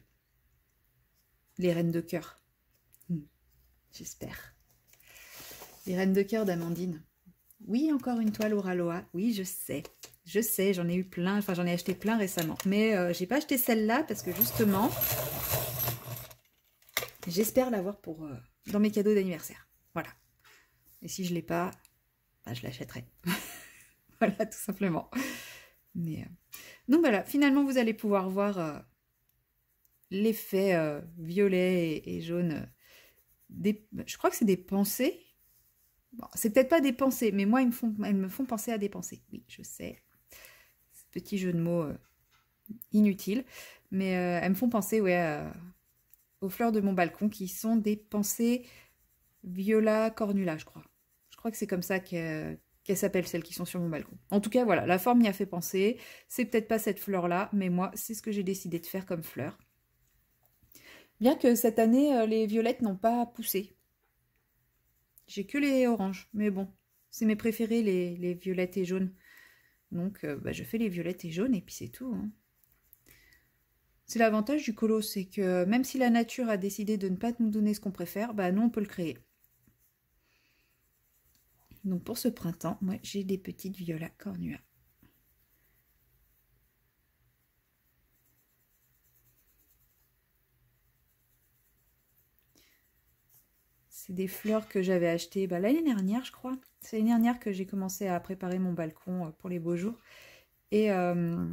Les reines de cœur. Hmm, j'espère. Les reines de cœur d'Amandine. Oui, encore une toile Oraloa. Oui, je sais. Je sais, j'en ai eu plein, enfin j'en ai acheté plein récemment. Mais j'ai pas acheté celle-là parce que justement, J'espère l'avoir pour euh, dans mes cadeaux d'anniversaire. Voilà. Et si je l'ai pas, bah, je l'achèterai. voilà, tout simplement. Mais euh, donc voilà, finalement vous allez pouvoir voir euh, l'effet violet et, jaune. Je crois que c'est des pensées. Bon, c'est peut-être pas des pensées, mais moi, me font, elles me font penser à des pensées. Oui, je sais. petit jeu de mots inutile. Mais elles me font penser, ouais, aux fleurs de mon balcon, qui sont des pensées Viola Cornula, je crois. Je crois que c'est comme ça qu'elles s'appellent celles qui sont sur mon balcon. En tout cas, voilà, la forme m'y a fait penser. C'est peut-être pas cette fleur-là, mais moi, c'est ce que j'ai décidé de faire comme fleur. Bien que cette année, euh, les violettes n'ont pas poussé. J'ai que les oranges, mais bon, c'est mes préférés, les, violettes et jaunes. Donc, euh, bah, je fais les violettes et jaunes, et puis c'est tout. Hein. C'est l'avantage du colo, c'est que même si la nature a décidé de ne pas nous donner ce qu'on préfère, bah nous on peut le créer. Donc pour ce printemps, moi j'ai des petites violas cornua. C'est des fleurs que j'avais achetées bah, l'année dernière, je crois. C'est l'année dernière que j'ai commencé à préparer mon balcon euh, pour les beaux jours. Et euh,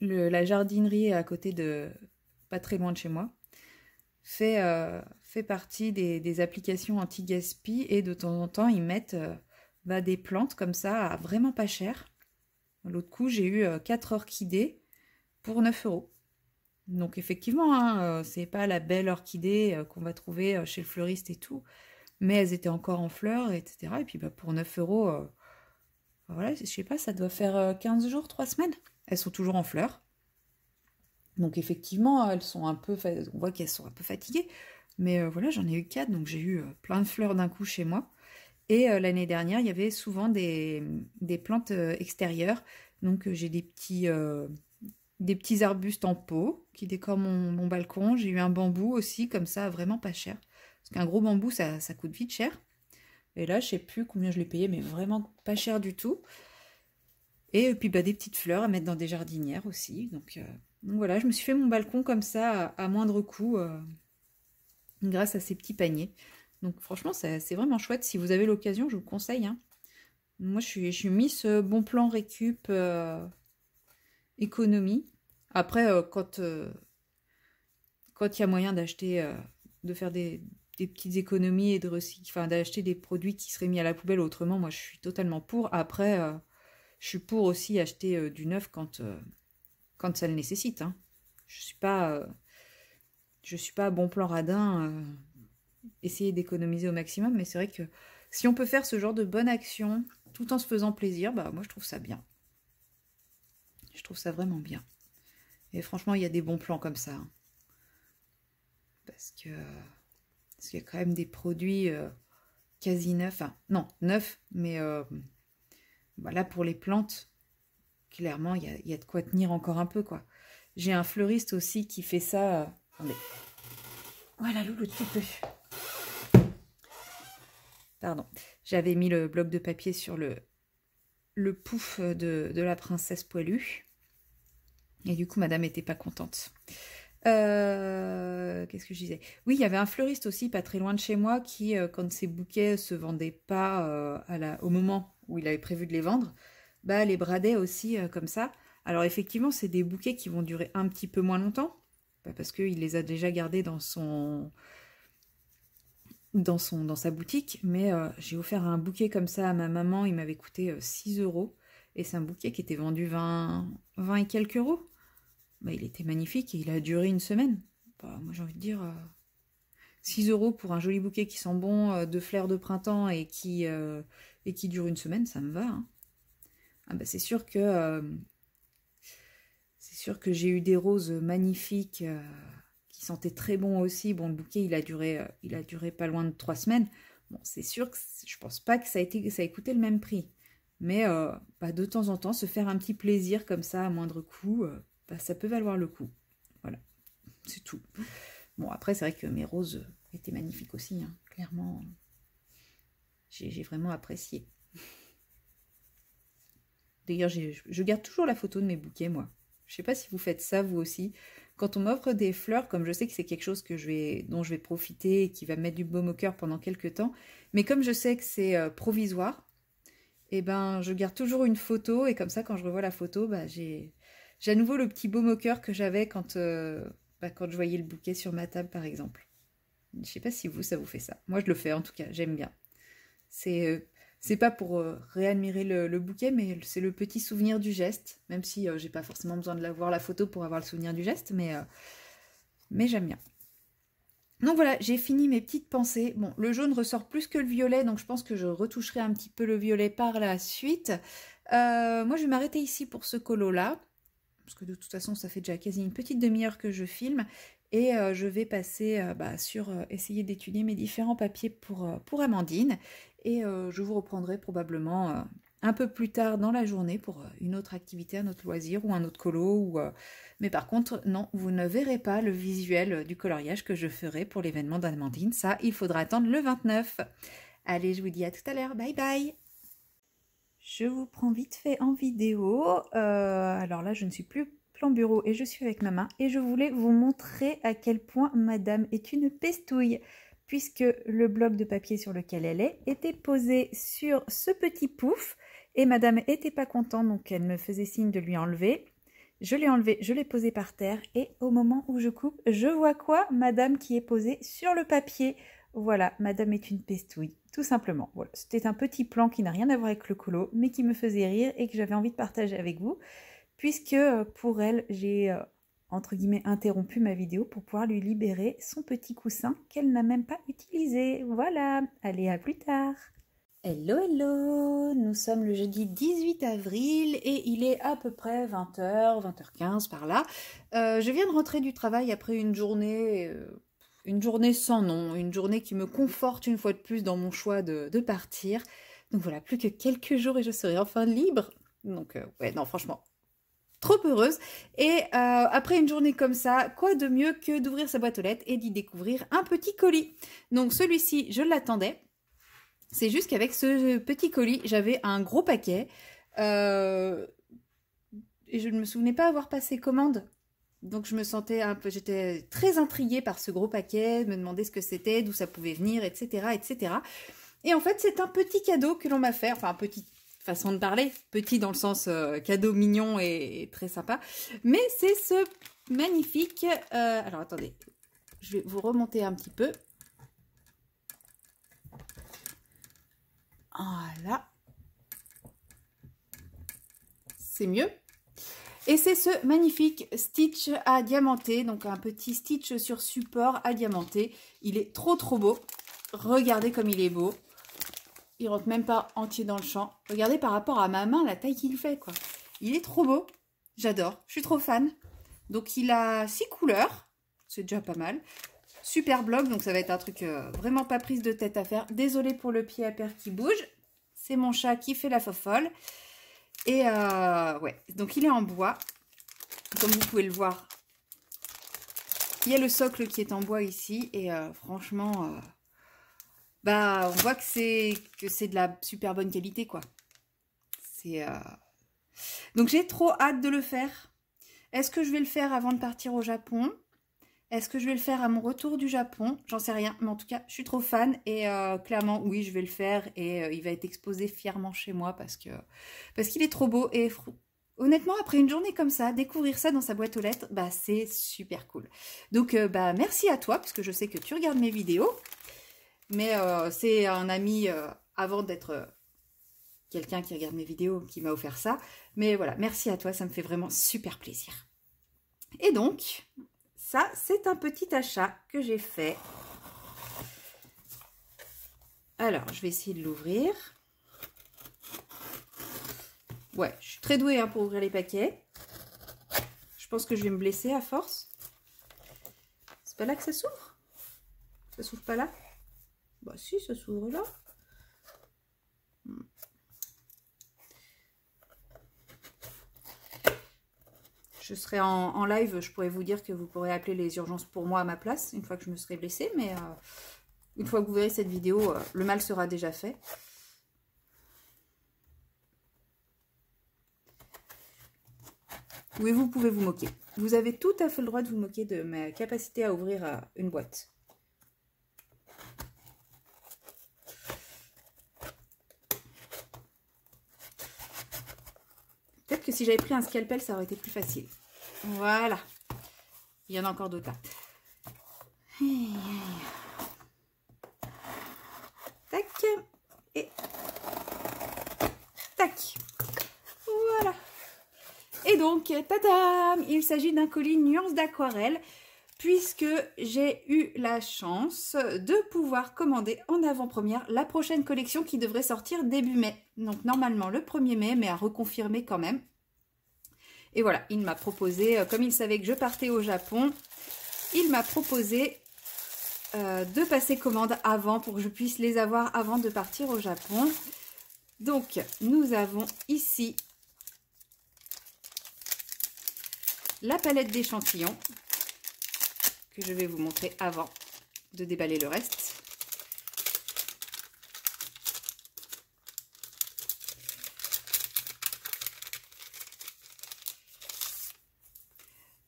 la jardinerie à côté de, pas très loin de chez moi, fait, euh, fait partie des, applications anti-gaspi et de temps en temps ils mettent euh, bah, des plantes comme ça à vraiment pas cher. L'autre coup, j'ai eu euh, quatre 4 orchidées pour 9 euros. Donc effectivement, hein, c'est pas la belle orchidée qu'on va trouver chez le fleuriste et tout, mais elles étaient encore en fleurs, etc. Et puis bah, pour 9 euros, voilà, je sais pas, ça doit faire 15 jours, 3 semaines. Elles sont toujours en fleurs. Donc effectivement, elles sont un peu, on voit qu'elles sont un peu fatiguées. Mais euh, voilà, j'en ai eu quatre, donc j'ai eu euh, plein de fleurs d'un coup chez moi. Et euh, l'année dernière, il y avait souvent des, des plantes extérieures. Donc j'ai des petits, des petits arbustes en pot qui décorent mon, balcon. J'ai eu un bambou aussi, comme ça, vraiment pas cher. Parce qu'un gros bambou, ça, coûte vite cher. Et là, je sais plus combien je l'ai payé, mais vraiment pas cher du tout. Et puis bah, des petites fleurs à mettre dans des jardinières aussi. Donc, euh, voilà, je me suis fait mon balcon comme ça à, moindre coût euh, grâce à ces petits paniers. Donc franchement, c'est vraiment chouette. Si vous avez l'occasion, je vous conseille. Hein. Moi, je suis, je mis ce euh, bon plan récup économie. Après, quand quand il y a moyen d'acheter, de faire des, petites économies et de enfin d'acheter des produits qui seraient mis à la poubelle autrement, moi je suis totalement pour. Après, je suis pour aussi acheter euh, du neuf quand, euh, quand ça le nécessite. Hein. Je ne suis, pas, euh, je suis pas bon plan radin, essayer d'économiser au maximum, mais c'est vrai que si on peut faire ce genre de bonne action tout en se faisant plaisir, bah moi je trouve ça bien. Je trouve ça vraiment bien. Et franchement, il y a des bons plans comme ça. Hein. Parce que parce qu'il y a quand même des produits quasi neufs. Enfin, non, neufs, mais voilà bah pour les plantes, clairement, il y a, de quoi tenir encore un peu, quoi. J'ai un fleuriste aussi qui fait ça. Euh, attendez. Voilà, Loulou, tu peux. Pardon. J'avais mis le bloc de papier sur le, le pouf de, la princesse poilue. Et du coup, madame n'était pas contente. Euh, qu'est-ce que je disais Oui, il y avait un fleuriste aussi, pas très loin de chez moi, qui, euh, quand ses bouquets se vendaient pas à la, au moment où il avait prévu de les vendre, bah, les bradait aussi euh, comme ça. Alors effectivement, c'est des bouquets qui vont durer un petit peu moins longtemps, bah, parce qu'il les a déjà gardés dans son... Dans, son, dans sa boutique, mais euh, j'ai offert un bouquet comme ça à ma maman, il m'avait coûté 6 euh, euros, et c'est un bouquet qui était vendu 20, 20 et quelques euros. Bah, il était magnifique et il a duré une semaine. Bah, moi j'ai envie de dire, 6 euros pour un joli bouquet qui sent bon, de fleurs de printemps et qui, et qui dure une semaine, ça me va. Hein. Ah bah, c'est sûr que euh, c'est sûr que j'ai eu des roses magnifiques euh, qui sentaient très bon aussi. Bon, le bouquet il a duré euh, il a duré pas loin de trois semaines. Bon, c'est sûr que je pense pas que ça ait été ça a coûté le même prix. Mais bah, de temps en temps, se faire un petit plaisir comme ça à moindre coût, bah, ça peut valoir le coup. Voilà, c'est tout. Bon, après, c'est vrai que mes roses étaient magnifiques aussi, hein, clairement j'ai vraiment apprécié. D'ailleurs, je garde toujours la photo de mes bouquets, moi. Je ne sais pas si vous faites ça, vous aussi. Quand on m'offre des fleurs, comme je sais que c'est quelque chose que je vais, dont je vais profiter et qui va mettre du baume au cœur pendant quelques temps, mais comme je sais que c'est euh, provisoire, eh ben, je garde toujours une photo et comme ça, quand je revois la photo, bah, j'ai à nouveau le petit beau au cœur que j'avais quand, euh, bah, quand je voyais le bouquet sur ma table, par exemple. Je ne sais pas si vous, ça vous fait ça. Moi, je le fais en tout cas, j'aime bien. C'est euh, c'est pas pour euh, réadmirer le, bouquet, mais c'est le petit souvenir du geste, même si euh, j'ai pas forcément besoin de la voir la photo pour avoir le souvenir du geste, mais, mais j'aime bien. Donc voilà, j'ai fini mes petites pensées. Bon, le jaune ressort plus que le violet, donc je pense que je retoucherai un petit peu le violet par la suite. moi, je vais m'arrêter ici pour ce colo-là, parce que de toute façon, ça fait déjà quasi une petite demi-heure que je filme. Et je vais passer bah, sur essayer d'étudier mes différents papiers pour, pour Amandine. Et euh, je vous reprendrai probablement euh, un peu plus tard dans la journée pour euh, une autre activité, un autre loisir ou un autre colo. Mais par contre, non, vous ne verrez pas le visuel du coloriage que je ferai pour l'événement d'Amandine. Ça, il faudra attendre le 29. Allez, je vous dis à tout à l'heure. Bye bye je vous prends vite fait en vidéo. alors là, je ne suis plus plan bureau et je suis avec ma main et je voulais vous montrer à quel point madame est une pestouille puisque le bloc de papier sur lequel elle est était posé sur ce petit pouf et madame était pas contente donc elle me faisait signe de lui enlever. Je l'ai enlevé, je l'ai posé par terre et au moment où je coupe, je vois quoi Madame qui est posée sur le papier. Voilà, Madame est une pestouille, tout simplement. Voilà, c'était un petit plan qui n'a rien à voir avec le colo, mais qui me faisait rire et que j'avais envie de partager avec vous, puisque euh, pour elle, j'ai euh, entre guillemets, interrompu ma vidéo pour pouvoir lui libérer son petit coussin qu'elle n'a même pas utilisé. Voilà, allez, à plus tard Hello, hello Nous sommes le jeudi 18 avril et il est à peu près 20h, 20h15 par là. Euh, je viens de rentrer du travail après une journée... Euh, une journée sans nom, une journée qui me conforte une fois de plus dans mon choix de, partir. Donc voilà, plus que quelques jours et je serai enfin libre. Donc euh, ouais, non, franchement, trop heureuse. Et euh, après une journée comme ça, quoi de mieux que d'ouvrir sa boîte aux lettres et d'y découvrir un petit colis. Donc celui-ci, je l'attendais. C'est juste qu'avec ce petit colis, j'avais un gros paquet. Euh, et je ne me souvenais pas avoir passé commande. Donc je me sentais un peu, j'étais très intriguée par ce gros paquet, me demander ce que c'était, d'où ça pouvait venir, etc., etc. Et en fait, c'est un petit cadeau que l'on m'a fait, enfin un petit façon de parler, petit dans le sens euh, cadeau mignon et, très sympa. Mais c'est ce magnifique... Euh, alors attendez, je vais vous remonter un petit peu. Voilà. C'est mieux. Et c'est ce magnifique stitch à diamanter, donc un petit stitch sur support à diamanter. Il est trop trop beau. Regardez comme il est beau il rentre même pas entier dans le champ. Regardez par rapport à ma main la taille qu'il fait, quoi. Il est trop beau. J'adore. Je suis trop fan. Donc, il a six couleurs. C'est déjà pas mal. Super bloc, donc ça va être un truc euh, vraiment pas prise de tête à faire. Désolée pour le pied à paire qui bouge. C'est mon chat qui fait la fofolle. Et euh, ouais, donc il est en bois. Comme vous pouvez le voir, il y a le socle qui est en bois ici. Et euh, franchement bah, on voit que c'est que c'est de la super bonne qualité, quoi. C'est euh, donc j'ai trop hâte de le faire. Est-ce que je vais le faire avant de partir au Japon Est-ce que je vais le faire à mon retour du Japon J'en sais rien, mais en tout cas, je suis trop fan et euh, clairement, oui, je vais le faire et euh, il va être exposé fièrement chez moi parce que parce qu'il est trop beau et Honnêtement, après une journée comme ça, découvrir ça dans sa boîte aux lettres, bah c'est super cool. Donc bah merci à toi puisque je sais que tu regardes mes vidéos mais euh, c'est un ami euh, avant d'être euh, quelqu'un qui regarde mes vidéos qui m'a offert ça. Mais voilà, merci à toi, ça me fait vraiment super plaisir. Et donc, ça, c'est un petit achat que j'ai fait. Alors, je vais essayer de l'ouvrir. Ouais, je suis très douée hein, pour ouvrir les paquets. Je pense que je vais me blesser à force. C'est pas là que ça s'ouvre Ça s'ouvre pas là bah si, ça s'ouvre là. Je serai en, live, je pourrais vous dire que vous pourrez appeler les urgences pour moi à ma place, une fois que je me serai blessée, mais euh, une fois que vous verrez cette vidéo, euh, le mal sera déjà fait. Oui, vous pouvez vous moquer. Vous avez tout à fait le droit de vous moquer de ma capacité à ouvrir euh, une boîte. que si j'avais pris un scalpel, ça aurait été plus facile. Voilà. Il y en a encore d'autres Tac. Et tac. Voilà. Et donc, tadam Il s'agit d'un colis nuance d'aquarelle puisque j'ai eu la chance de pouvoir commander en avant-première la prochaine collection qui devrait sortir début mai. Donc normalement le 1er mai, mais à reconfirmer quand même. Et voilà, il m'a proposé, euh, comme il savait que je partais au Japon, il m'a proposé euh, de passer commande avant pour que je puisse les avoir avant de partir au Japon. Donc, nous avons ici la palette d'échantillons que je vais vous montrer avant de déballer le reste.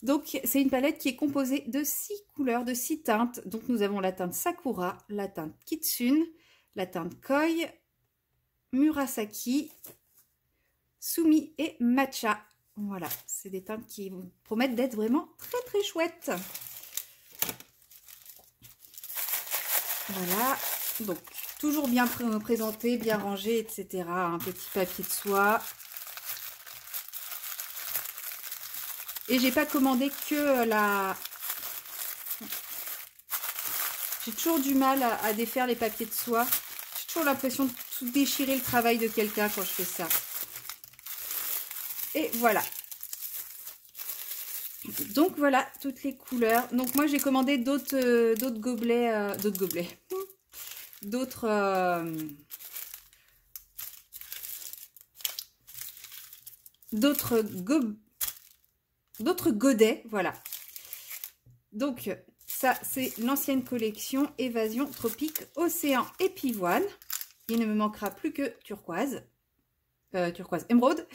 Donc c'est une palette qui est composée de six couleurs, de six teintes. Donc nous avons la teinte Sakura, la teinte Kitsune, la teinte Koi, Murasaki, Sumi et Matcha. Voilà, c'est des teintes qui vous promettent d'être vraiment très très chouettes. Voilà, donc toujours bien présenté, bien rangé, etc. Un petit papier de soie, Et j'ai pas commandé que euh, la... J'ai toujours du mal à, défaire les papiers de soie. J'ai toujours l'impression de tout déchirer le travail de quelqu'un quand je fais ça. Et voilà. Donc voilà toutes les couleurs. Donc moi j'ai commandé d'autres euh, d'autres gobelets, euh, d'autres gobelets, d'autres d'autres gobelets d'autres godets, voilà. Donc, ça, c'est l'ancienne collection Évasion Tropique Océan et Pivoine. Il ne me manquera plus que turquoise, euh, turquoise émeraude.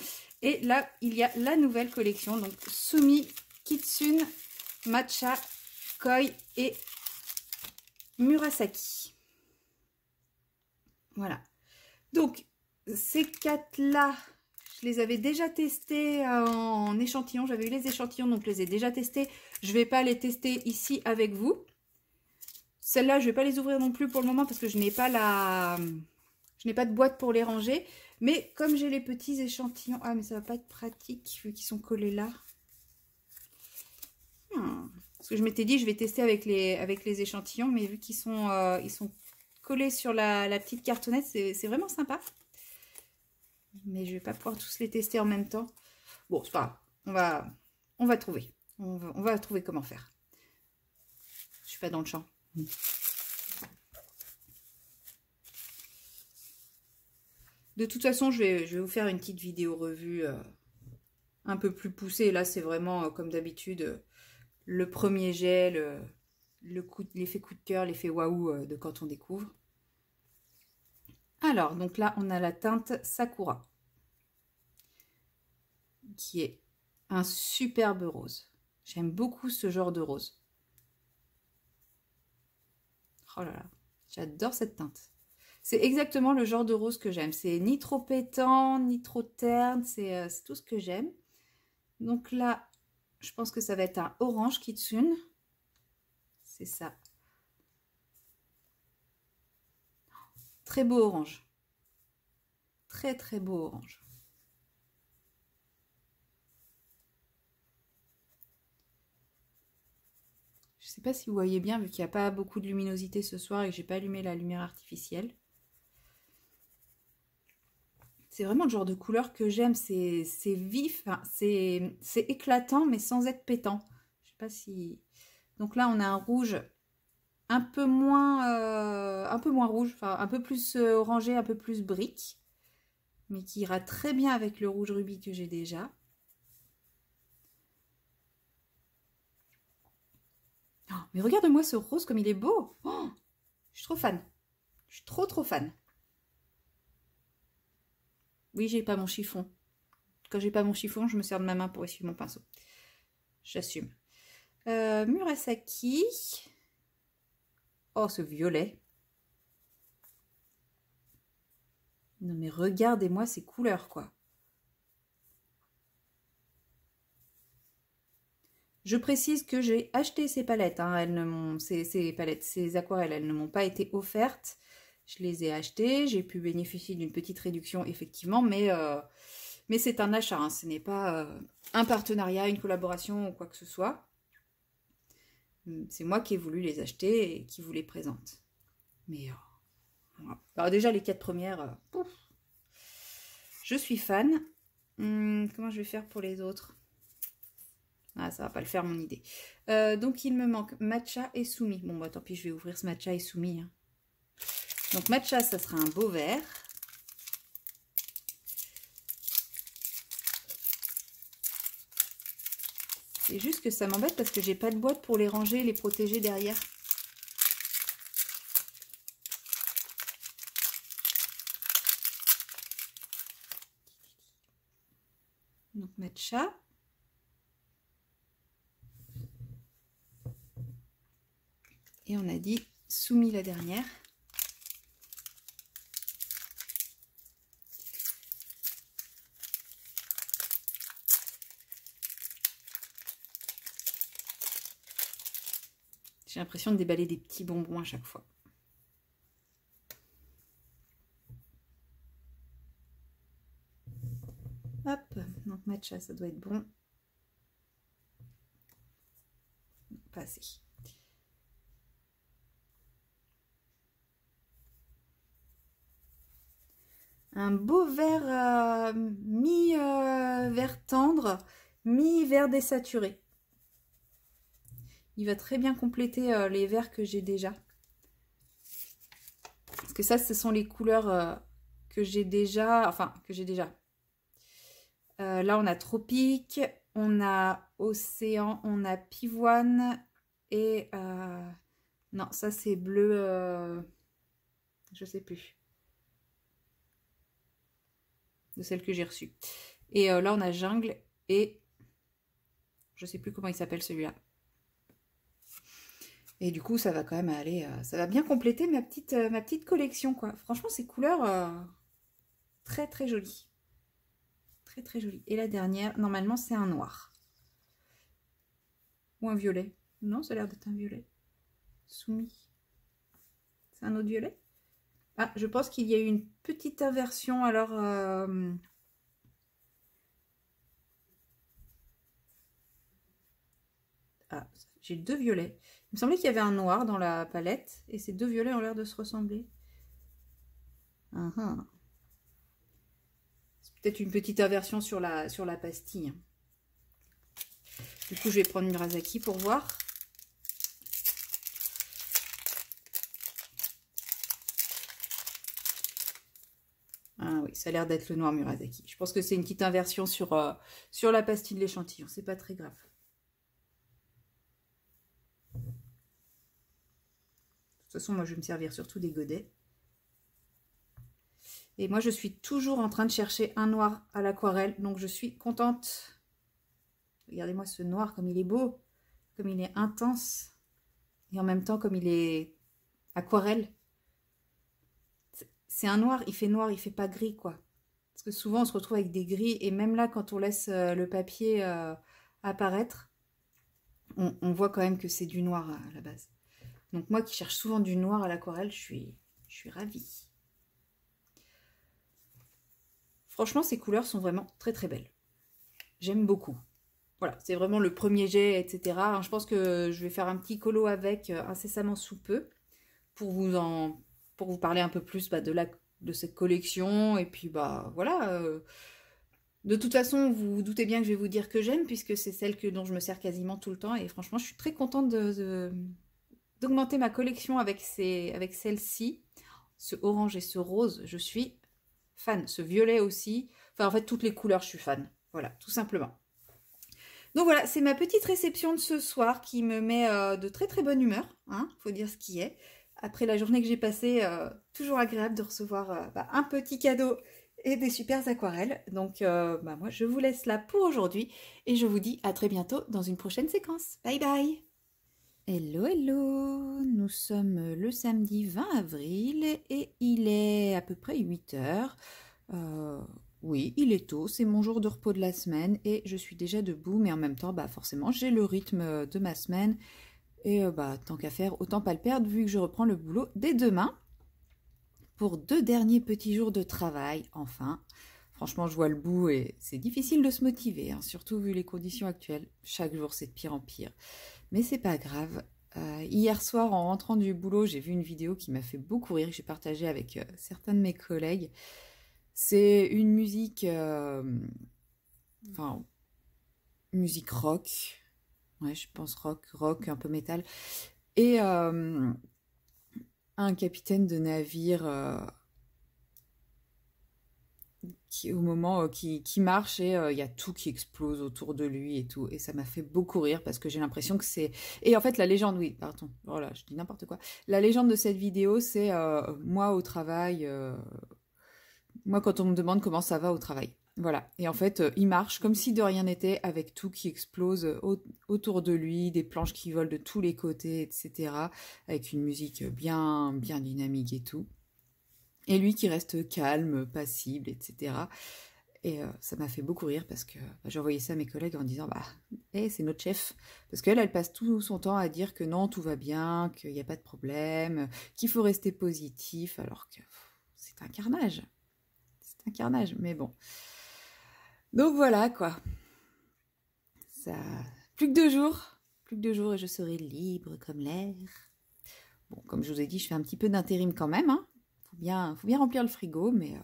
Et là, il y a la nouvelle collection, donc Sumi, Kitsune, Matcha, Koi et Murasaki. Voilà. Donc, ces quatre-là, je les avais déjà testés euh, en échantillon. J'avais eu les échantillons, donc je les ai déjà testés. Je ne vais pas les tester ici avec vous. Celles-là, je ne vais pas les ouvrir non plus pour le moment parce que je n'ai pas la... Je n'ai pas de boîte pour les ranger. Mais comme j'ai les petits échantillons... Ah, mais ça ne va pas être pratique vu qu'ils sont collés là. Ce Parce que je m'étais dit, je vais tester avec les, avec les échantillons. Mais vu qu'ils sont, euh, ils sont collés sur la petite cartonnette, c'est vraiment sympa mais je vais pas pouvoir tous les tester en même temps. Bon, c'est pas grave. On va, on va trouver. On va, trouver comment faire. Je suis pas dans le champ. De toute façon, je vais, vous faire une petite vidéo revue euh, un peu plus poussée. Là, c'est vraiment, euh, comme d'habitude, euh, le premier gel, l'effet coup, de cœur, l'effet waouh de quand on découvre. Alors, donc là, on a la teinte Sakura, qui est un superbe rose. J'aime beaucoup ce genre de rose. Oh là là, j'adore cette teinte. C'est exactement le genre de rose que j'aime. C'est ni trop pétant, ni trop terne, c'est euh, tout ce que j'aime. Donc là, je pense que ça va être un orange kitsune. C'est ça. Très beau orange. Très très beau orange. Je ne sais pas si vous voyez bien vu qu'il n'y a pas beaucoup de luminosité ce soir et que j'ai pas allumé la lumière artificielle. C'est vraiment le genre de couleur que j'aime. C'est vif, c'est éclatant mais sans être pétant. Je sais pas si... Donc là on a un rouge un peu moins, euh, un peu moins rouge, enfin un peu plus euh, orangé, un peu plus brique, mais qui ira très bien avec le rouge rubis que j'ai déjà. Oh, mais regarde-moi ce rose comme il est beau oh, Je suis trop fan. Je suis trop trop fan. Oui, j'ai pas mon chiffon. Quand j'ai pas mon chiffon, je me sers de ma main pour essuyer mon pinceau. J'assume. Euh, Murasaki. Oh, ce violet. Non, mais regardez-moi ces couleurs, quoi. Je précise que j'ai acheté ces palettes, hein. elles ne ces, palettes, ces aquarelles, elles ne m'ont pas été offertes. Je les ai achetées, j'ai pu bénéficier d'une petite réduction effectivement, mais, euh, mais c'est un achat, hein. ce n'est pas euh, un partenariat, une collaboration ou quoi que ce soit. Mm, c'est moi qui ai voulu les acheter et qui vous les présente. Mais euh, alors déjà les quatre premières, euh, je suis fan. Mm, comment je vais faire pour les autres Ah, ça va pas le faire mon idée. Euh, donc il me manque matcha et soumis. Bon bah tant pis, je vais ouvrir ce matcha et soumis. Hein. Donc matcha, ça sera un beau vert. C'est juste que ça m'embête parce que j'ai pas de boîte pour les ranger et les protéger derrière. Donc chat Et on a dit soumis la dernière. J'ai l'impression de déballer des petits bonbons à chaque fois. Hop, donc matcha, ça doit être bon. Pas assez. un beau vert euh, mi-vert euh, tendre, mi-vert désaturé. Il va très bien compléter euh, les verts que j'ai déjà. Parce que ça, ce sont les couleurs euh, que j'ai déjà. Enfin, que j'ai déjà. Euh, là, on a tropique, on a océan, on a pivoine. Et non, ça, c'est bleu. Je sais plus. De celle que j'ai reçue. Et là, on a jungle et je sais plus comment il s'appelle celui-là. Et du coup, ça va quand même aller, euh, ça va bien compléter ma petite, euh, ma petite collection, quoi. Franchement, ces couleurs, euh, très très jolies. Très très jolies. Et la dernière, normalement, c'est un noir. Ou un violet. Non, ça a l'air d'être un violet. Soumis. C'est un autre violet Ah, je pense qu'il y a eu une petite inversion, alors... Ah, j'ai deux violets. Il me semblait qu'il y avait un noir dans la palette et ces deux violets ont l'air de se ressembler. Ah, ah. C'est peut-être une petite inversion sur la, sur la pastille. Du coup, je vais prendre Murasaki pour voir. Ah oui, ça a l'air d'être le noir Murasaki. Je pense que c'est une petite inversion sur, euh, sur la pastille de l'échantillon. C'est pas très grave. De toute façon, moi, je vais me servir surtout des godets. Et moi, je suis toujours en train de chercher un noir à l'aquarelle, donc je suis contente. Regardez-moi ce noir, comme il est beau, comme il est intense, et en même temps, comme il est aquarelle. C'est un noir, il fait noir, il fait pas gris, quoi. Parce que souvent, on se retrouve avec des gris, et même là, quand on laisse euh, le papier euh, apparaître, on voit quand même que c'est du noir euh, à la base. Donc moi qui cherche souvent du noir à l'aquarelle, je suis, je suis ravie. Franchement, ces couleurs sont vraiment très très belles. J'aime beaucoup. Voilà, c'est vraiment le premier jet, etc. Je pense que je vais faire un petit colo avec euh, incessamment sous peu pour vous en pour vous parler un peu plus bah, de, la, de cette collection. Et puis bah voilà. Euh, de toute façon, vous doutez bien que je vais vous dire que j'aime puisque c'est celle que, dont je me sers quasiment tout le temps. Et franchement, je suis très contente de augmenter ma collection avec, avec celle-ci, ce orange et ce rose, je suis fan. Ce violet aussi. Enfin, en fait, toutes les couleurs, je suis fan. Voilà, tout simplement. Donc voilà, c'est ma petite réception de ce soir qui me met euh, de très très bonne humeur. Il hein, faut dire ce qui est. Après la journée que j'ai passée, euh, toujours agréable de recevoir euh, bah, un petit cadeau et des super aquarelles. Donc bah, moi, je vous laisse là pour aujourd'hui et je vous dis à très bientôt dans une prochaine séquence. Bye bye Hello, hello Nous sommes le samedi 20 avril et il est à peu près 8 heures. Euh, oui, il est tôt, c'est mon jour de repos de la semaine et je suis déjà debout, mais en même temps, bah forcément, j'ai le rythme de ma semaine. Et euh, bah tant qu'à faire, autant pas le perdre vu que je reprends le boulot dès demain pour deux derniers petits jours de travail, enfin. Franchement, je vois le bout et c'est difficile de se motiver, hein, surtout vu les conditions actuelles. Chaque jour, c'est de pire en pire. Mais c'est pas grave. Euh, hier soir, en rentrant du boulot, j'ai vu une vidéo qui m'a fait beaucoup rire, que j'ai partagée avec euh, certains de mes collègues. C'est une musique... Euh, enfin, musique rock. Ouais, je pense rock, rock, un peu métal. Et un capitaine de navire au moment euh, qui, marche et euh, il y a tout qui explose autour de lui et tout. Et ça m'a fait beaucoup rire parce que j'ai l'impression que c'est. Et en fait, la légende, oui, pardon, voilà, je dis n'importe quoi. La légende de cette vidéo, c'est euh, moi au travail. Moi, quand on me demande comment ça va au travail. Voilà. Et en fait, il marche comme si de rien n'était, avec tout qui explose autour de lui, des planches qui volent de tous les côtés, etc. Avec une musique bien, bien dynamique et tout. Et lui qui reste calme, passible, etc. Et euh, ça m'a fait beaucoup rire parce que bah, j'envoyais ça à mes collègues en disant Bah, eh, c'est notre chef. Parce qu'elle, elle passe tout son temps à dire que non, tout va bien, qu'il n'y a pas de problème, qu'il faut rester positif, alors que c'est un carnage. C'est un carnage, mais bon. Donc voilà, quoi. Ça. Plus que deux jours. Plus que deux jours et je serai libre comme l'air. Bon, comme je vous ai dit, je fais un petit peu d'intérim quand même, hein faut bien, faut bien remplir le frigo, mais, euh,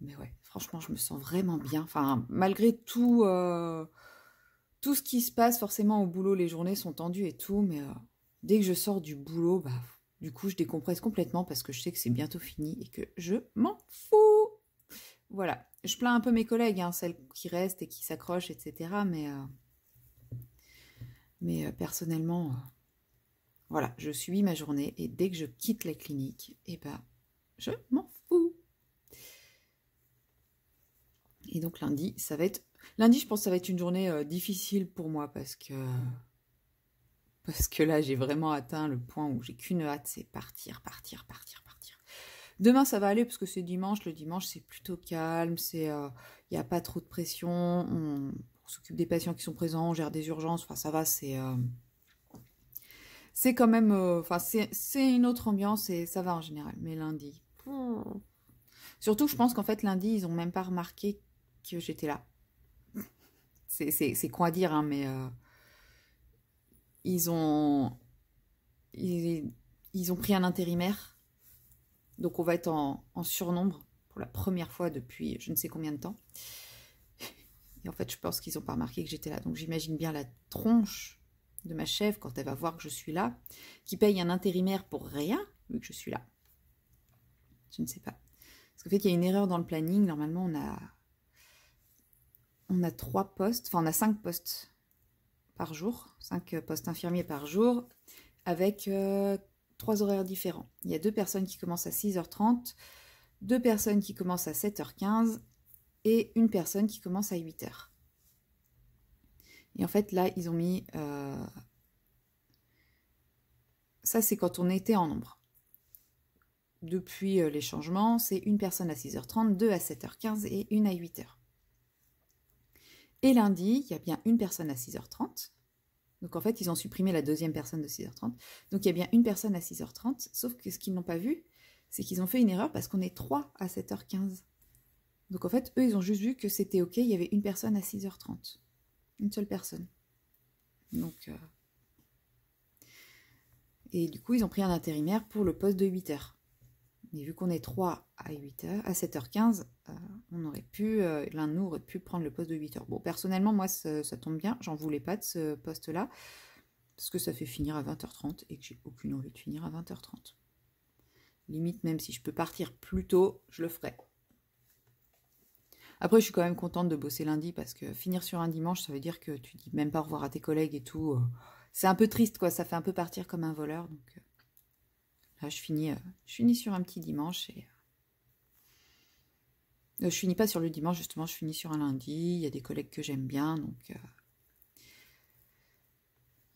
mais ouais, franchement, je me sens vraiment bien. Enfin, malgré tout, euh, tout ce qui se passe, forcément, au boulot, les journées sont tendues et tout, mais euh, dès que je sors du boulot, bah, du coup, je décompresse complètement parce que je sais que c'est bientôt fini et que je m'en fous. Voilà, je plains un peu mes collègues, hein, celles qui restent et qui s'accrochent, etc. Mais, mais personnellement, voilà, je suis ma journée et dès que je quitte la clinique, eh ben, je m'en fous. Et donc lundi, ça va être... Lundi, je pense que ça va être une journée euh, difficile pour moi parce que... Parce que là, j'ai vraiment atteint le point où j'ai qu'une hâte, c'est partir, partir, partir, partir. Demain, ça va aller parce que c'est dimanche. Le dimanche, c'est plutôt calme. C'est, il euh, n'y a pas trop de pression. On, s'occupe des patients qui sont présents. On gère des urgences. Enfin, ça va. C'est, euh, c'est quand même... Euh, enfin, c'est une autre ambiance et ça va en général. Mais lundi... Hmm. Surtout, je pense qu'en fait, lundi, ils ont même pas remarqué que j'étais là. C'est quoi dire, hein, mais... Euh, ils ont... Ils, ont pris un intérimaire. Donc, on va être en, en surnombre pour la première fois depuis je ne sais combien de temps. Et en fait, je pense qu'ils n'ont pas remarqué que j'étais là. Donc j'imagine bien la tronche de ma chef quand elle va voir que je suis là, qui paye un intérimaire pour rien, vu que je suis là. Je ne sais pas. Parce qu'en fait, qu'il y a une erreur dans le planning. Normalement, on a, on a trois postes, enfin, on a cinq postes par jour, cinq postes infirmiers par jour, avec euh, trois horaires différents. Il y a deux personnes qui commencent à 6h30, deux personnes qui commencent à 7h15 et une personne qui commence à 8h. Et en fait, là, ils ont mis... Euh, ça, c'est quand on était en nombre. Depuis euh, les changements, c'est une personne à 6h30, deux à 7h15 et une à 8h. Et lundi, il y a bien une personne à 6h30. Donc en fait, ils ont supprimé la deuxième personne de 6h30. Donc il y a bien une personne à 6h30, sauf que ce qu'ils n'ont pas vu, c'est qu'ils ont fait une erreur parce qu'on est trois à 7h15. Donc en fait, eux, ils ont juste vu que c'était OK, il y avait une personne à 6h30. Une seule personne. Donc, euh, Et du coup, ils ont pris un intérimaire pour le poste de 8 heures. Mais vu qu'on est 3 à 8 heures, à 7h15, euh, on aurait pu, euh, l'un de nous aurait pu prendre le poste de 8 heures. Bon, personnellement, moi, ça, ça tombe bien, j'en voulais pas de ce poste-là, parce que ça fait finir à 20h30 et que j'ai aucune envie de finir à 20h30. Limite, même si je peux partir plus tôt, je le ferai. Après, je suis quand même contente de bosser lundi parce que finir sur un dimanche, ça veut dire que tu dis même pas au revoir à tes collègues et tout. Euh, c'est un peu triste, quoi. Ça fait un peu partir comme un voleur. Donc euh, là, je finis, euh, je finis sur un petit dimanche et je finis pas sur le dimanche justement. Je finis sur un lundi. Il y a des collègues que j'aime bien, donc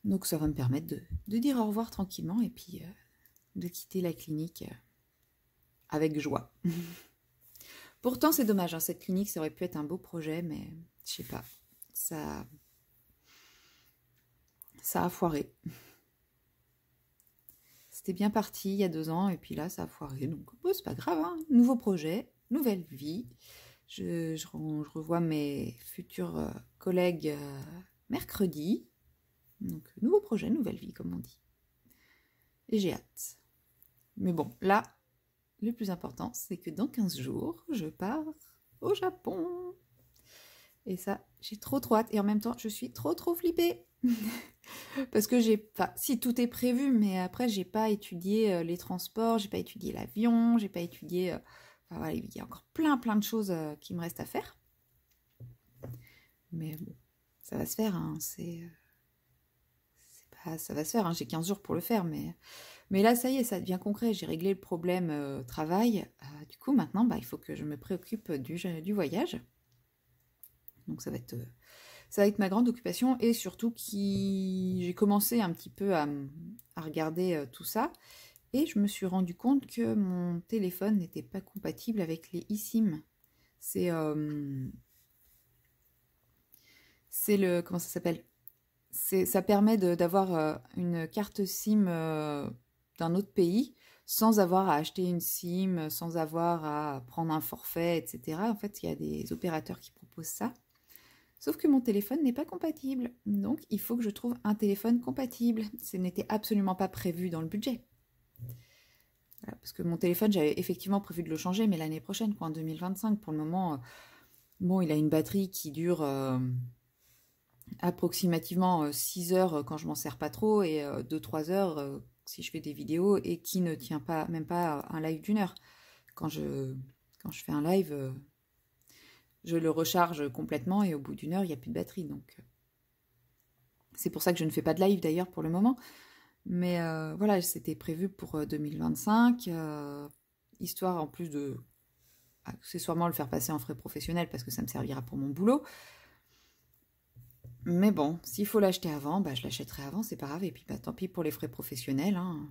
donc ça va me permettre de, de dire au revoir tranquillement et puis de quitter la clinique avec joie. Pourtant, c'est dommage, hein, cette clinique, ça aurait pu être un beau projet, mais je sais pas. Ça. Ça a foiré. C'était bien parti il y a deux ans, et puis là, ça a foiré. Donc, ce c'est pas grave, hein. nouveau projet, nouvelle vie. Je, revois mes futurs euh, collègues euh, mercredi. Donc, nouveau projet, nouvelle vie, comme on dit. Et j'ai hâte. Mais bon, là, le plus important, c'est que dans 15 jours, je pars au Japon. Et ça, j'ai trop trop hâte. Et en même temps, je suis trop trop flippée. Parce que j'ai... Enfin, si tout est prévu, mais après, j'ai pas étudié euh, les transports, j'ai pas étudié l'avion, j'ai pas étudié... Euh, enfin voilà, il y a encore plein plein de choses euh, qui me restent à faire. Mais bon, ça va se faire, hein. C'est... Pas... Ça va se faire, hein. J'ai 15 jours pour le faire, mais... Mais là, ça y est, ça devient concret. J'ai réglé le problème euh, travail. Euh, du coup, maintenant, bah, il faut que je me préoccupe du, voyage. Donc ça va être... Euh, ça va être ma grande occupation et surtout qui j'ai commencé un petit peu à, regarder tout ça et je me suis rendu compte que mon téléphone n'était pas compatible avec les eSIM. C'est c'est le comment ça s'appelle ça permet d'avoir une carte SIM d'un autre pays sans avoir à acheter une SIM, sans avoir à prendre un forfait, etc. En fait, il y a des opérateurs qui proposent ça. Sauf que mon téléphone n'est pas compatible, donc il faut que je trouve un téléphone compatible. Ce n'était absolument pas prévu dans le budget. parce que mon téléphone, j'avais effectivement prévu de le changer, mais l'année prochaine, quoi, en 2025. Pour le moment, euh, bon, il a une batterie qui dure euh, approximativement 6 euh, heures quand je m'en sers pas trop et 2-3 heures si je fais des vidéos et qui ne tient pas même pas un live d'une heure. Quand je, quand je fais un live, euh, je le recharge complètement et au bout d'une heure, il n'y a plus de batterie. Donc euh, c'est pour ça que je ne fais pas de live d'ailleurs pour le moment. Mais euh, voilà, c'était prévu pour 2025, histoire en plus de accessoirement le faire passer en frais professionnels parce que ça me servira pour mon boulot. Mais bon, s'il faut l'acheter avant, bah, je l'achèterai avant, c'est pas grave. Et puis bah, tant pis pour les frais professionnels. Hein.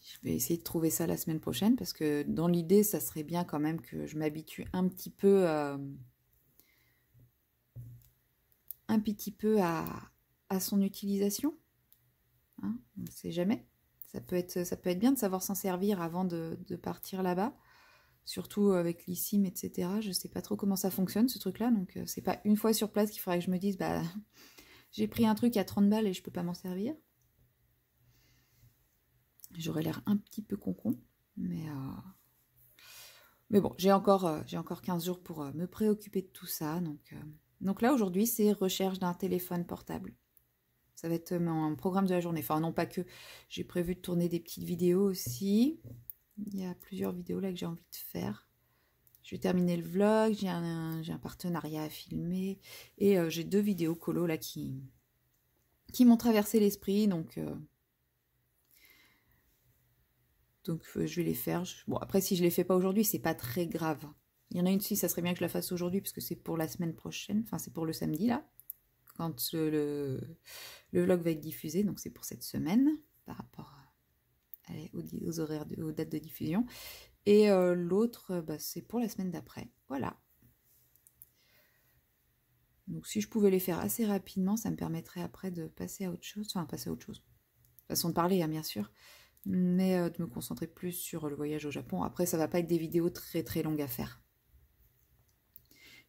Je vais essayer de trouver ça la semaine prochaine parce que dans l'idée, ça serait bien quand même que je m'habitue un petit peu, euh, un petit peu à, son utilisation. Hein. On ne sait jamais. Ça peut, être, ça peut être bien de savoir s'en servir avant de partir là-bas surtout avec l'ISIM, etc. Je ne sais pas trop comment ça fonctionne ce truc-là, donc euh, c'est pas une fois sur place qu'il faudrait que je me dise bah j'ai pris un truc à 30 balles et je peux pas m'en servir. J'aurais l'air un petit peu concon, mais euh, mais bon, j'ai encore euh, j'ai encore 15 jours pour me préoccuper de tout ça, donc donc là aujourd'hui c'est recherche d'un téléphone portable. Ça va être mon programme de la journée. Enfin non pas que, j'ai prévu de tourner des petites vidéos aussi. Il y a plusieurs vidéos là que j'ai envie de faire. Je vais terminer le vlog, j'ai un, partenariat à filmer. Et euh, j'ai deux vidéos colo là qui, m'ont traversé l'esprit. Donc, euh, euh, je vais les faire. Bon, après, si je ne les fais pas aujourd'hui, c'est pas très grave. Il y en a une si ça serait bien que je la fasse aujourd'hui, parce que c'est pour la semaine prochaine. Enfin, c'est pour le samedi là. Quand le, le vlog va être diffusé, donc c'est pour cette semaine par rapport à aux, aux horaires, aux dates de diffusion. Et euh, l'autre, bah, c'est pour la semaine d'après. Voilà. Donc si je pouvais les faire assez rapidement, ça me permettrait après de passer à autre chose. Enfin, passer à autre chose. Façon de parler, hein, bien sûr. Mais euh, de me concentrer plus sur le voyage au Japon. Après, ça ne va pas être des vidéos très très longues à faire.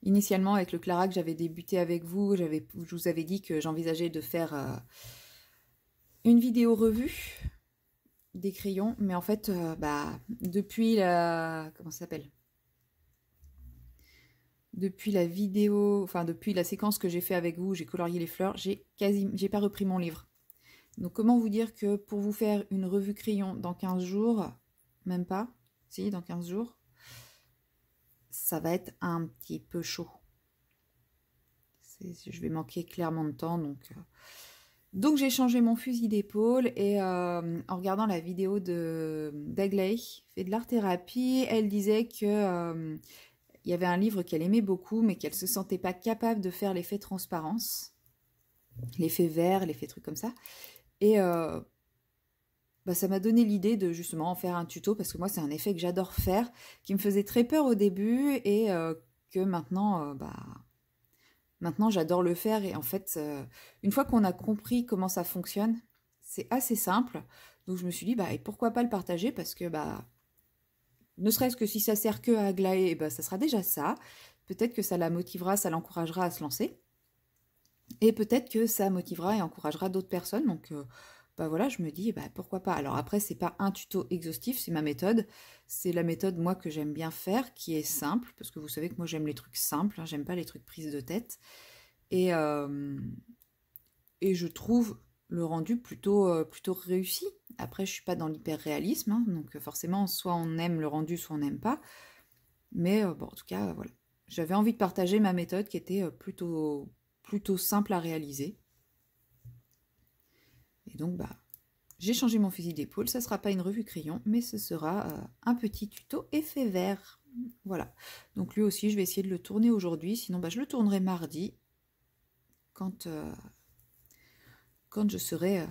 Initialement, avec le Clara que j'avais débuté avec vous, je vous avais dit que j'envisageais de faire euh, une vidéo revue des crayons, mais en fait, euh, bah, depuis la... Comment s'appelle Depuis la vidéo, enfin depuis la séquence que j'ai fait avec vous, j'ai colorié les fleurs, j'ai quasi... j'ai pas repris mon livre. Donc comment vous dire que pour vous faire une revue crayon dans 15 jours, même pas, si, dans 15 jours, ça va être un petit peu chaud. Je vais manquer clairement de temps, donc... Euh, donc j'ai changé mon fusil d'épaule et euh, en regardant la vidéo de qui fait de l'art thérapie, elle disait que euh, y avait un livre qu'elle aimait beaucoup mais qu'elle se sentait pas capable de faire l'effet transparence, l'effet vert, l'effet truc comme ça. Et euh, bah, ça m'a donné l'idée de justement en faire un tuto parce que moi c'est un effet que j'adore faire, qui me faisait très peur au début et que maintenant bah Maintenant, j'adore le faire et en fait, euh, une fois qu'on a compris comment ça fonctionne, c'est assez simple. Donc je me suis dit, bah, et pourquoi pas le partager parce que, bah, ne serait-ce que si ça sert que à Aglaé, eh bah, ben, ça sera déjà ça. Peut-être que ça la motivera, ça l'encouragera à se lancer. Et peut-être que ça motivera et encouragera d'autres personnes. Donc, euh, bah voilà, je me dis bah, pourquoi pas. Alors après c'est pas un tuto exhaustif, c'est ma méthode, c'est la méthode moi que j'aime bien faire, qui est simple parce que vous savez que moi j'aime les trucs simples, hein, j'aime pas les trucs prises de tête et euh, et je trouve le rendu plutôt euh, plutôt réussi. Après je suis pas dans l'hyper réalisme, hein, donc euh, forcément soit on aime le rendu, soit on n'aime pas. Mais bon en tout cas voilà, j'avais envie de partager ma méthode qui était plutôt plutôt simple à réaliser et donc, bah, j'ai changé mon fusil d'épaule. Ça ne sera pas une revue crayon, mais ce sera euh, un petit tuto effet vert. Voilà. Donc lui aussi, je vais essayer de le tourner aujourd'hui. Sinon, bah, je le tournerai mardi quand, euh, quand je serai euh,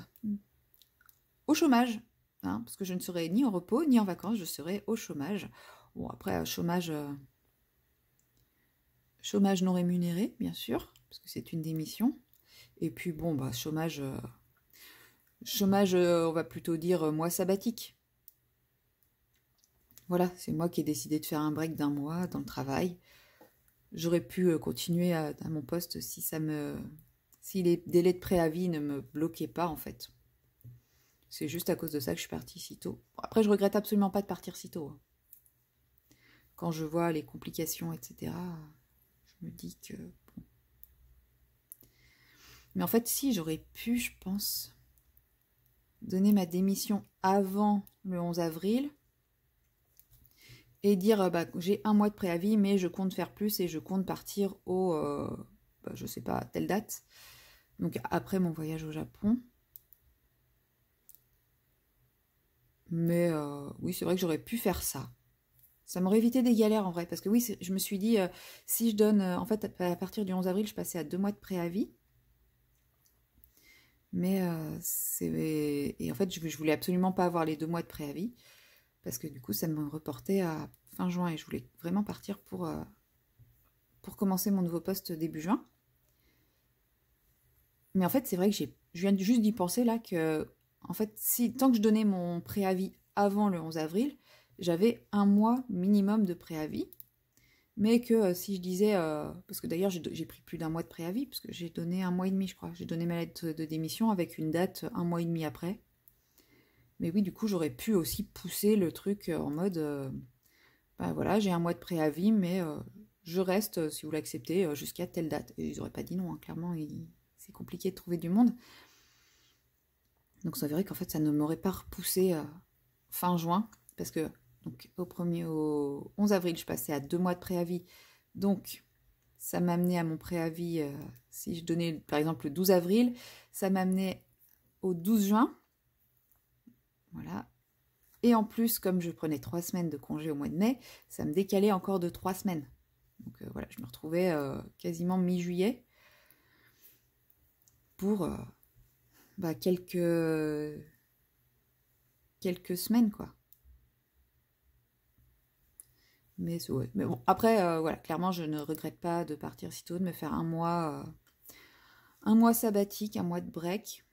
au chômage. Hein, parce que je ne serai ni en repos, ni en vacances. Je serai au chômage. Bon, après, chômage... Chômage non rémunéré, bien sûr, parce que c'est une démission. Et puis bon, bah, chômage chômage, euh, on va plutôt dire euh, mois sabbatique. Voilà, c'est moi qui ai décidé de faire un break d'un mois dans le travail. J'aurais pu euh, continuer à, mon poste si ça me, si les délais de préavis ne me bloquaient pas en fait. C'est juste à cause de ça que je suis partie si tôt. après, je regrette absolument pas de partir si tôt. Hein. Quand je vois les complications, etc., je me dis que. Mais en fait, si j'aurais pu, je pense donner ma démission avant le 11 avril et dire euh, bah, j'ai un mois de préavis, mais je compte faire plus et je compte partir au, euh, bah, je sais pas, telle date. Donc après mon voyage au Japon. Mais euh, oui, c'est vrai que j'aurais pu faire ça. Ça m'aurait évité des galères en vrai, parce que oui, je me suis dit, si je donne, en fait, à partir du 11 avril, je passais à deux mois de préavis. Mais euh, Et en fait, je, je voulais absolument pas avoir les deux mois de préavis. Parce que du coup, ça me reportait à fin juin. Et je voulais vraiment partir pour, euh, pour commencer mon nouveau poste début juin. Mais en fait, c'est vrai que Je viens juste d'y penser là que. En fait, si tant que je donnais mon préavis avant le 11 avril, j'avais un mois minimum de préavis mais que euh, si je disais, euh, parce que d'ailleurs j'ai pris plus d'un mois de préavis, parce que j'ai donné un mois et demi, je crois, j'ai donné ma lettre de démission avec une date un mois et demi après. Mais oui, du coup, j'aurais pu aussi pousser le truc euh, en mode, ben voilà, j'ai un mois de préavis, mais je reste, si vous l'acceptez, jusqu'à telle date. Et ils n'auraient pas dit non, hein, clairement, c'est compliqué de trouver du monde. Donc ça verrait qu'en fait, ça ne m'aurait pas repoussé fin juin, parce que donc, au premier, au 11 avril, je passais à deux mois de préavis. Donc, ça m'amenait à mon préavis, euh, si je donnais par exemple le 12 avril, ça m'amenait au 12 juin. Voilà. Et en plus, comme je prenais trois semaines de congé au mois de mai, ça me décalait encore de trois semaines. Donc euh, voilà, je me retrouvais euh, quasiment mi-juillet pour bah, quelques... quelques semaines, quoi. Mais, bon, après, euh, voilà, clairement, je ne regrette pas de partir si tôt, de me faire un mois, euh, un mois sabbatique, un mois de break.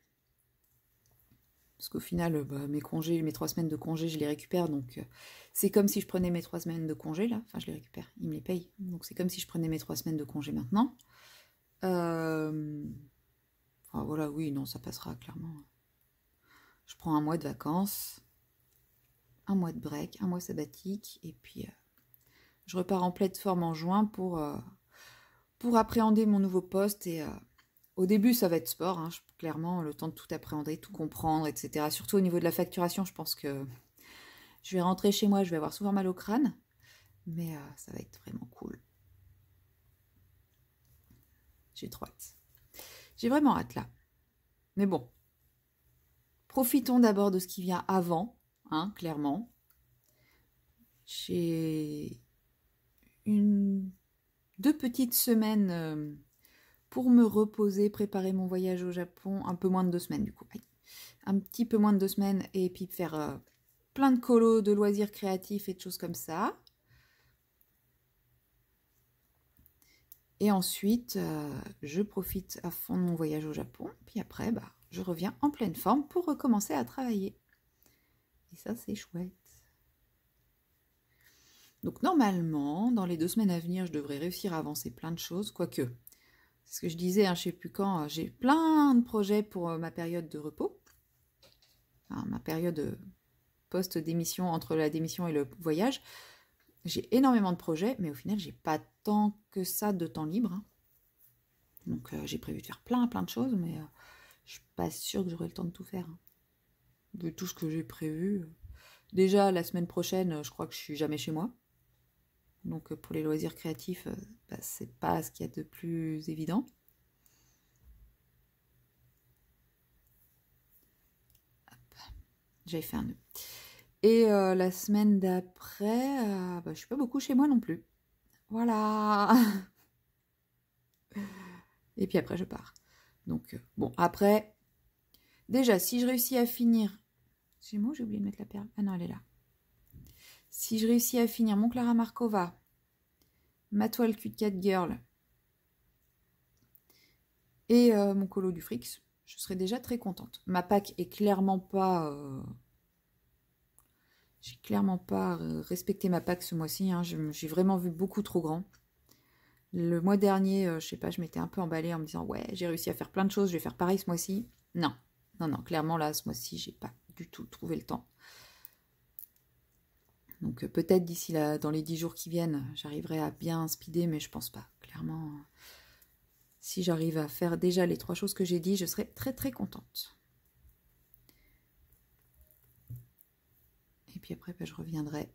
Parce qu'au final, euh, bah, mes congés, mes trois semaines de congés, je les récupère. Donc, c'est comme si je prenais mes trois semaines de congés, là. Enfin, je les récupère, ils me les payent. Donc, c'est comme si je prenais mes trois semaines de congés maintenant. Enfin, ah, voilà, oui, non, ça passera, clairement. Je prends un mois de vacances, un mois de break, un mois sabbatique, et puis je repars en plateforme en juin pour, euh, pour appréhender mon nouveau poste. Et euh, au début, ça va être sport, hein. clairement, le temps de tout appréhender, tout comprendre, etc. Surtout au niveau de la facturation, je pense que je vais rentrer chez moi, je vais avoir souvent mal au crâne, mais euh, ça va être vraiment cool. J'ai trop hâte. J'ai vraiment hâte là. Mais bon, profitons d'abord de ce qui vient avant, hein, clairement. J'ai deux petites semaines euh, pour me reposer, préparer mon voyage au Japon, un peu moins de deux semaines du coup, un petit peu moins de deux semaines, et puis faire euh, plein de colos, de loisirs créatifs et de choses comme ça. Et ensuite, euh, je profite à fond de mon voyage au Japon. Puis après, bah, je reviens en pleine forme pour recommencer à travailler. Et ça, c'est chouette. Donc normalement, dans les deux semaines à venir, je devrais réussir à avancer plein de choses, quoique, c'est ce que je disais, hein, je ne sais plus quand, euh, j'ai plein de projets pour euh, ma période de repos, ma période euh, post-démission, entre la démission et le voyage. J'ai énormément de projets, mais au final, j'ai pas tant que ça de temps libre. Hein. Donc j'ai prévu de faire plein, plein de choses, mais je ne suis pas sûre que j'aurai le temps de tout faire. Hein. De tout ce que j'ai prévu. Déjà, la semaine prochaine, je crois que je suis jamais chez moi. Donc euh, pour les loisirs créatifs, ce euh, bah, c'est pas ce qu'il y a de plus évident. J'avais fait un nœud. Et euh, la semaine d'après, je ne bah, je suis pas beaucoup chez moi non plus. Voilà. Et puis après, je pars. Donc, bon, après, déjà, si je réussis à finir... C'est moi j'ai oublié de mettre la perle Ah non, elle est là. Si je réussis à finir mon Clara Markova, ma toile Q4 Girl et euh, mon colo du Frix, je serai déjà très contente. Ma pack est clairement pas. Euh, j'ai clairement pas euh, respecté ma pack ce mois-ci. Hein. J'ai vraiment vu beaucoup trop grand. Le mois dernier, je sais pas, je m'étais un peu emballée en me disant ouais, j'ai réussi à faire plein de choses, je vais faire pareil ce mois-ci. Non, non, non, clairement là, ce mois-ci, j'ai pas du tout trouvé le temps. Donc euh, peut-être d'ici là, dans les dix jours qui viennent, j'arriverai à bien speeder, mais je pense pas. Clairement, si j'arrive à faire déjà les trois choses que j'ai dit, je serai très très contente. Et puis après, ben, je reviendrai.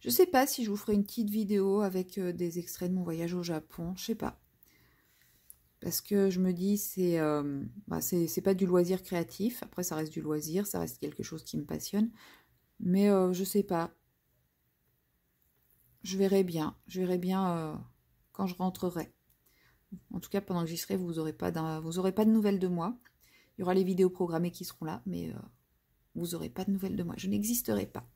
Je sais pas si je vous ferai une petite vidéo avec euh, des extraits de mon voyage au Japon, je sais pas parce que je me dis c'est euh, bah, c'est pas du loisir créatif après ça reste du loisir ça reste quelque chose qui me passionne mais euh, je sais pas je verrai bien je verrai bien euh, quand je rentrerai en tout cas pendant que j'y serai vous aurez pas vous aurez pas de nouvelles de moi il y aura les vidéos programmées qui seront là mais euh, vous aurez pas de nouvelles de moi je n'existerai pas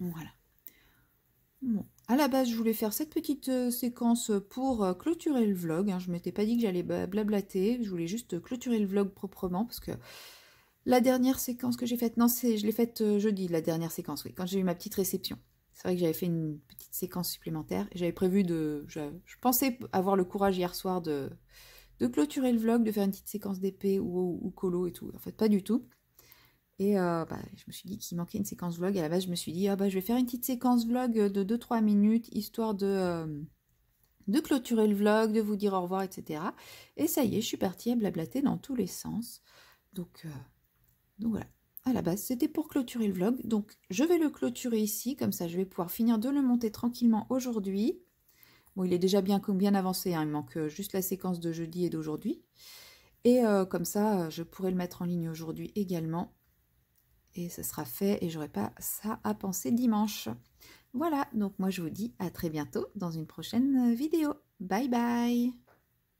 voilà à la base, je voulais faire cette petite euh, séquence pour euh, clôturer le vlog. Hein. Je ne m'étais pas dit que j'allais blablater. Je voulais juste clôturer le vlog proprement parce que la dernière séquence que j'ai faite, non, je l'ai faite euh, jeudi, la dernière séquence, oui, quand j'ai eu ma petite réception. C'est vrai que j'avais fait une petite séquence supplémentaire. J'avais prévu de... Je, pensais avoir le courage hier soir de, de clôturer le vlog, de faire une petite séquence d'épée ou, ou colo et tout. En fait, pas du tout. Et euh, bah, je me suis dit qu'il manquait une séquence vlog. à la base, je me suis dit, ah bah, je vais faire une petite séquence vlog de 2-3 minutes, histoire de, euh, de clôturer le vlog, de vous dire au revoir, etc. Et ça y est, je suis partie à blablater dans tous les sens. Donc, euh, donc voilà. À la base, c'était pour clôturer le vlog. Donc, je vais le clôturer ici. Comme ça, je vais pouvoir finir de le monter tranquillement aujourd'hui. Bon, il est déjà bien, bien avancé. Hein. Il manque juste la séquence de jeudi et d'aujourd'hui. Et comme ça, je pourrai le mettre en ligne aujourd'hui également et ce sera fait et j'aurai pas ça à penser dimanche. Voilà, donc moi je vous dis à très bientôt dans une prochaine vidéo. Bye bye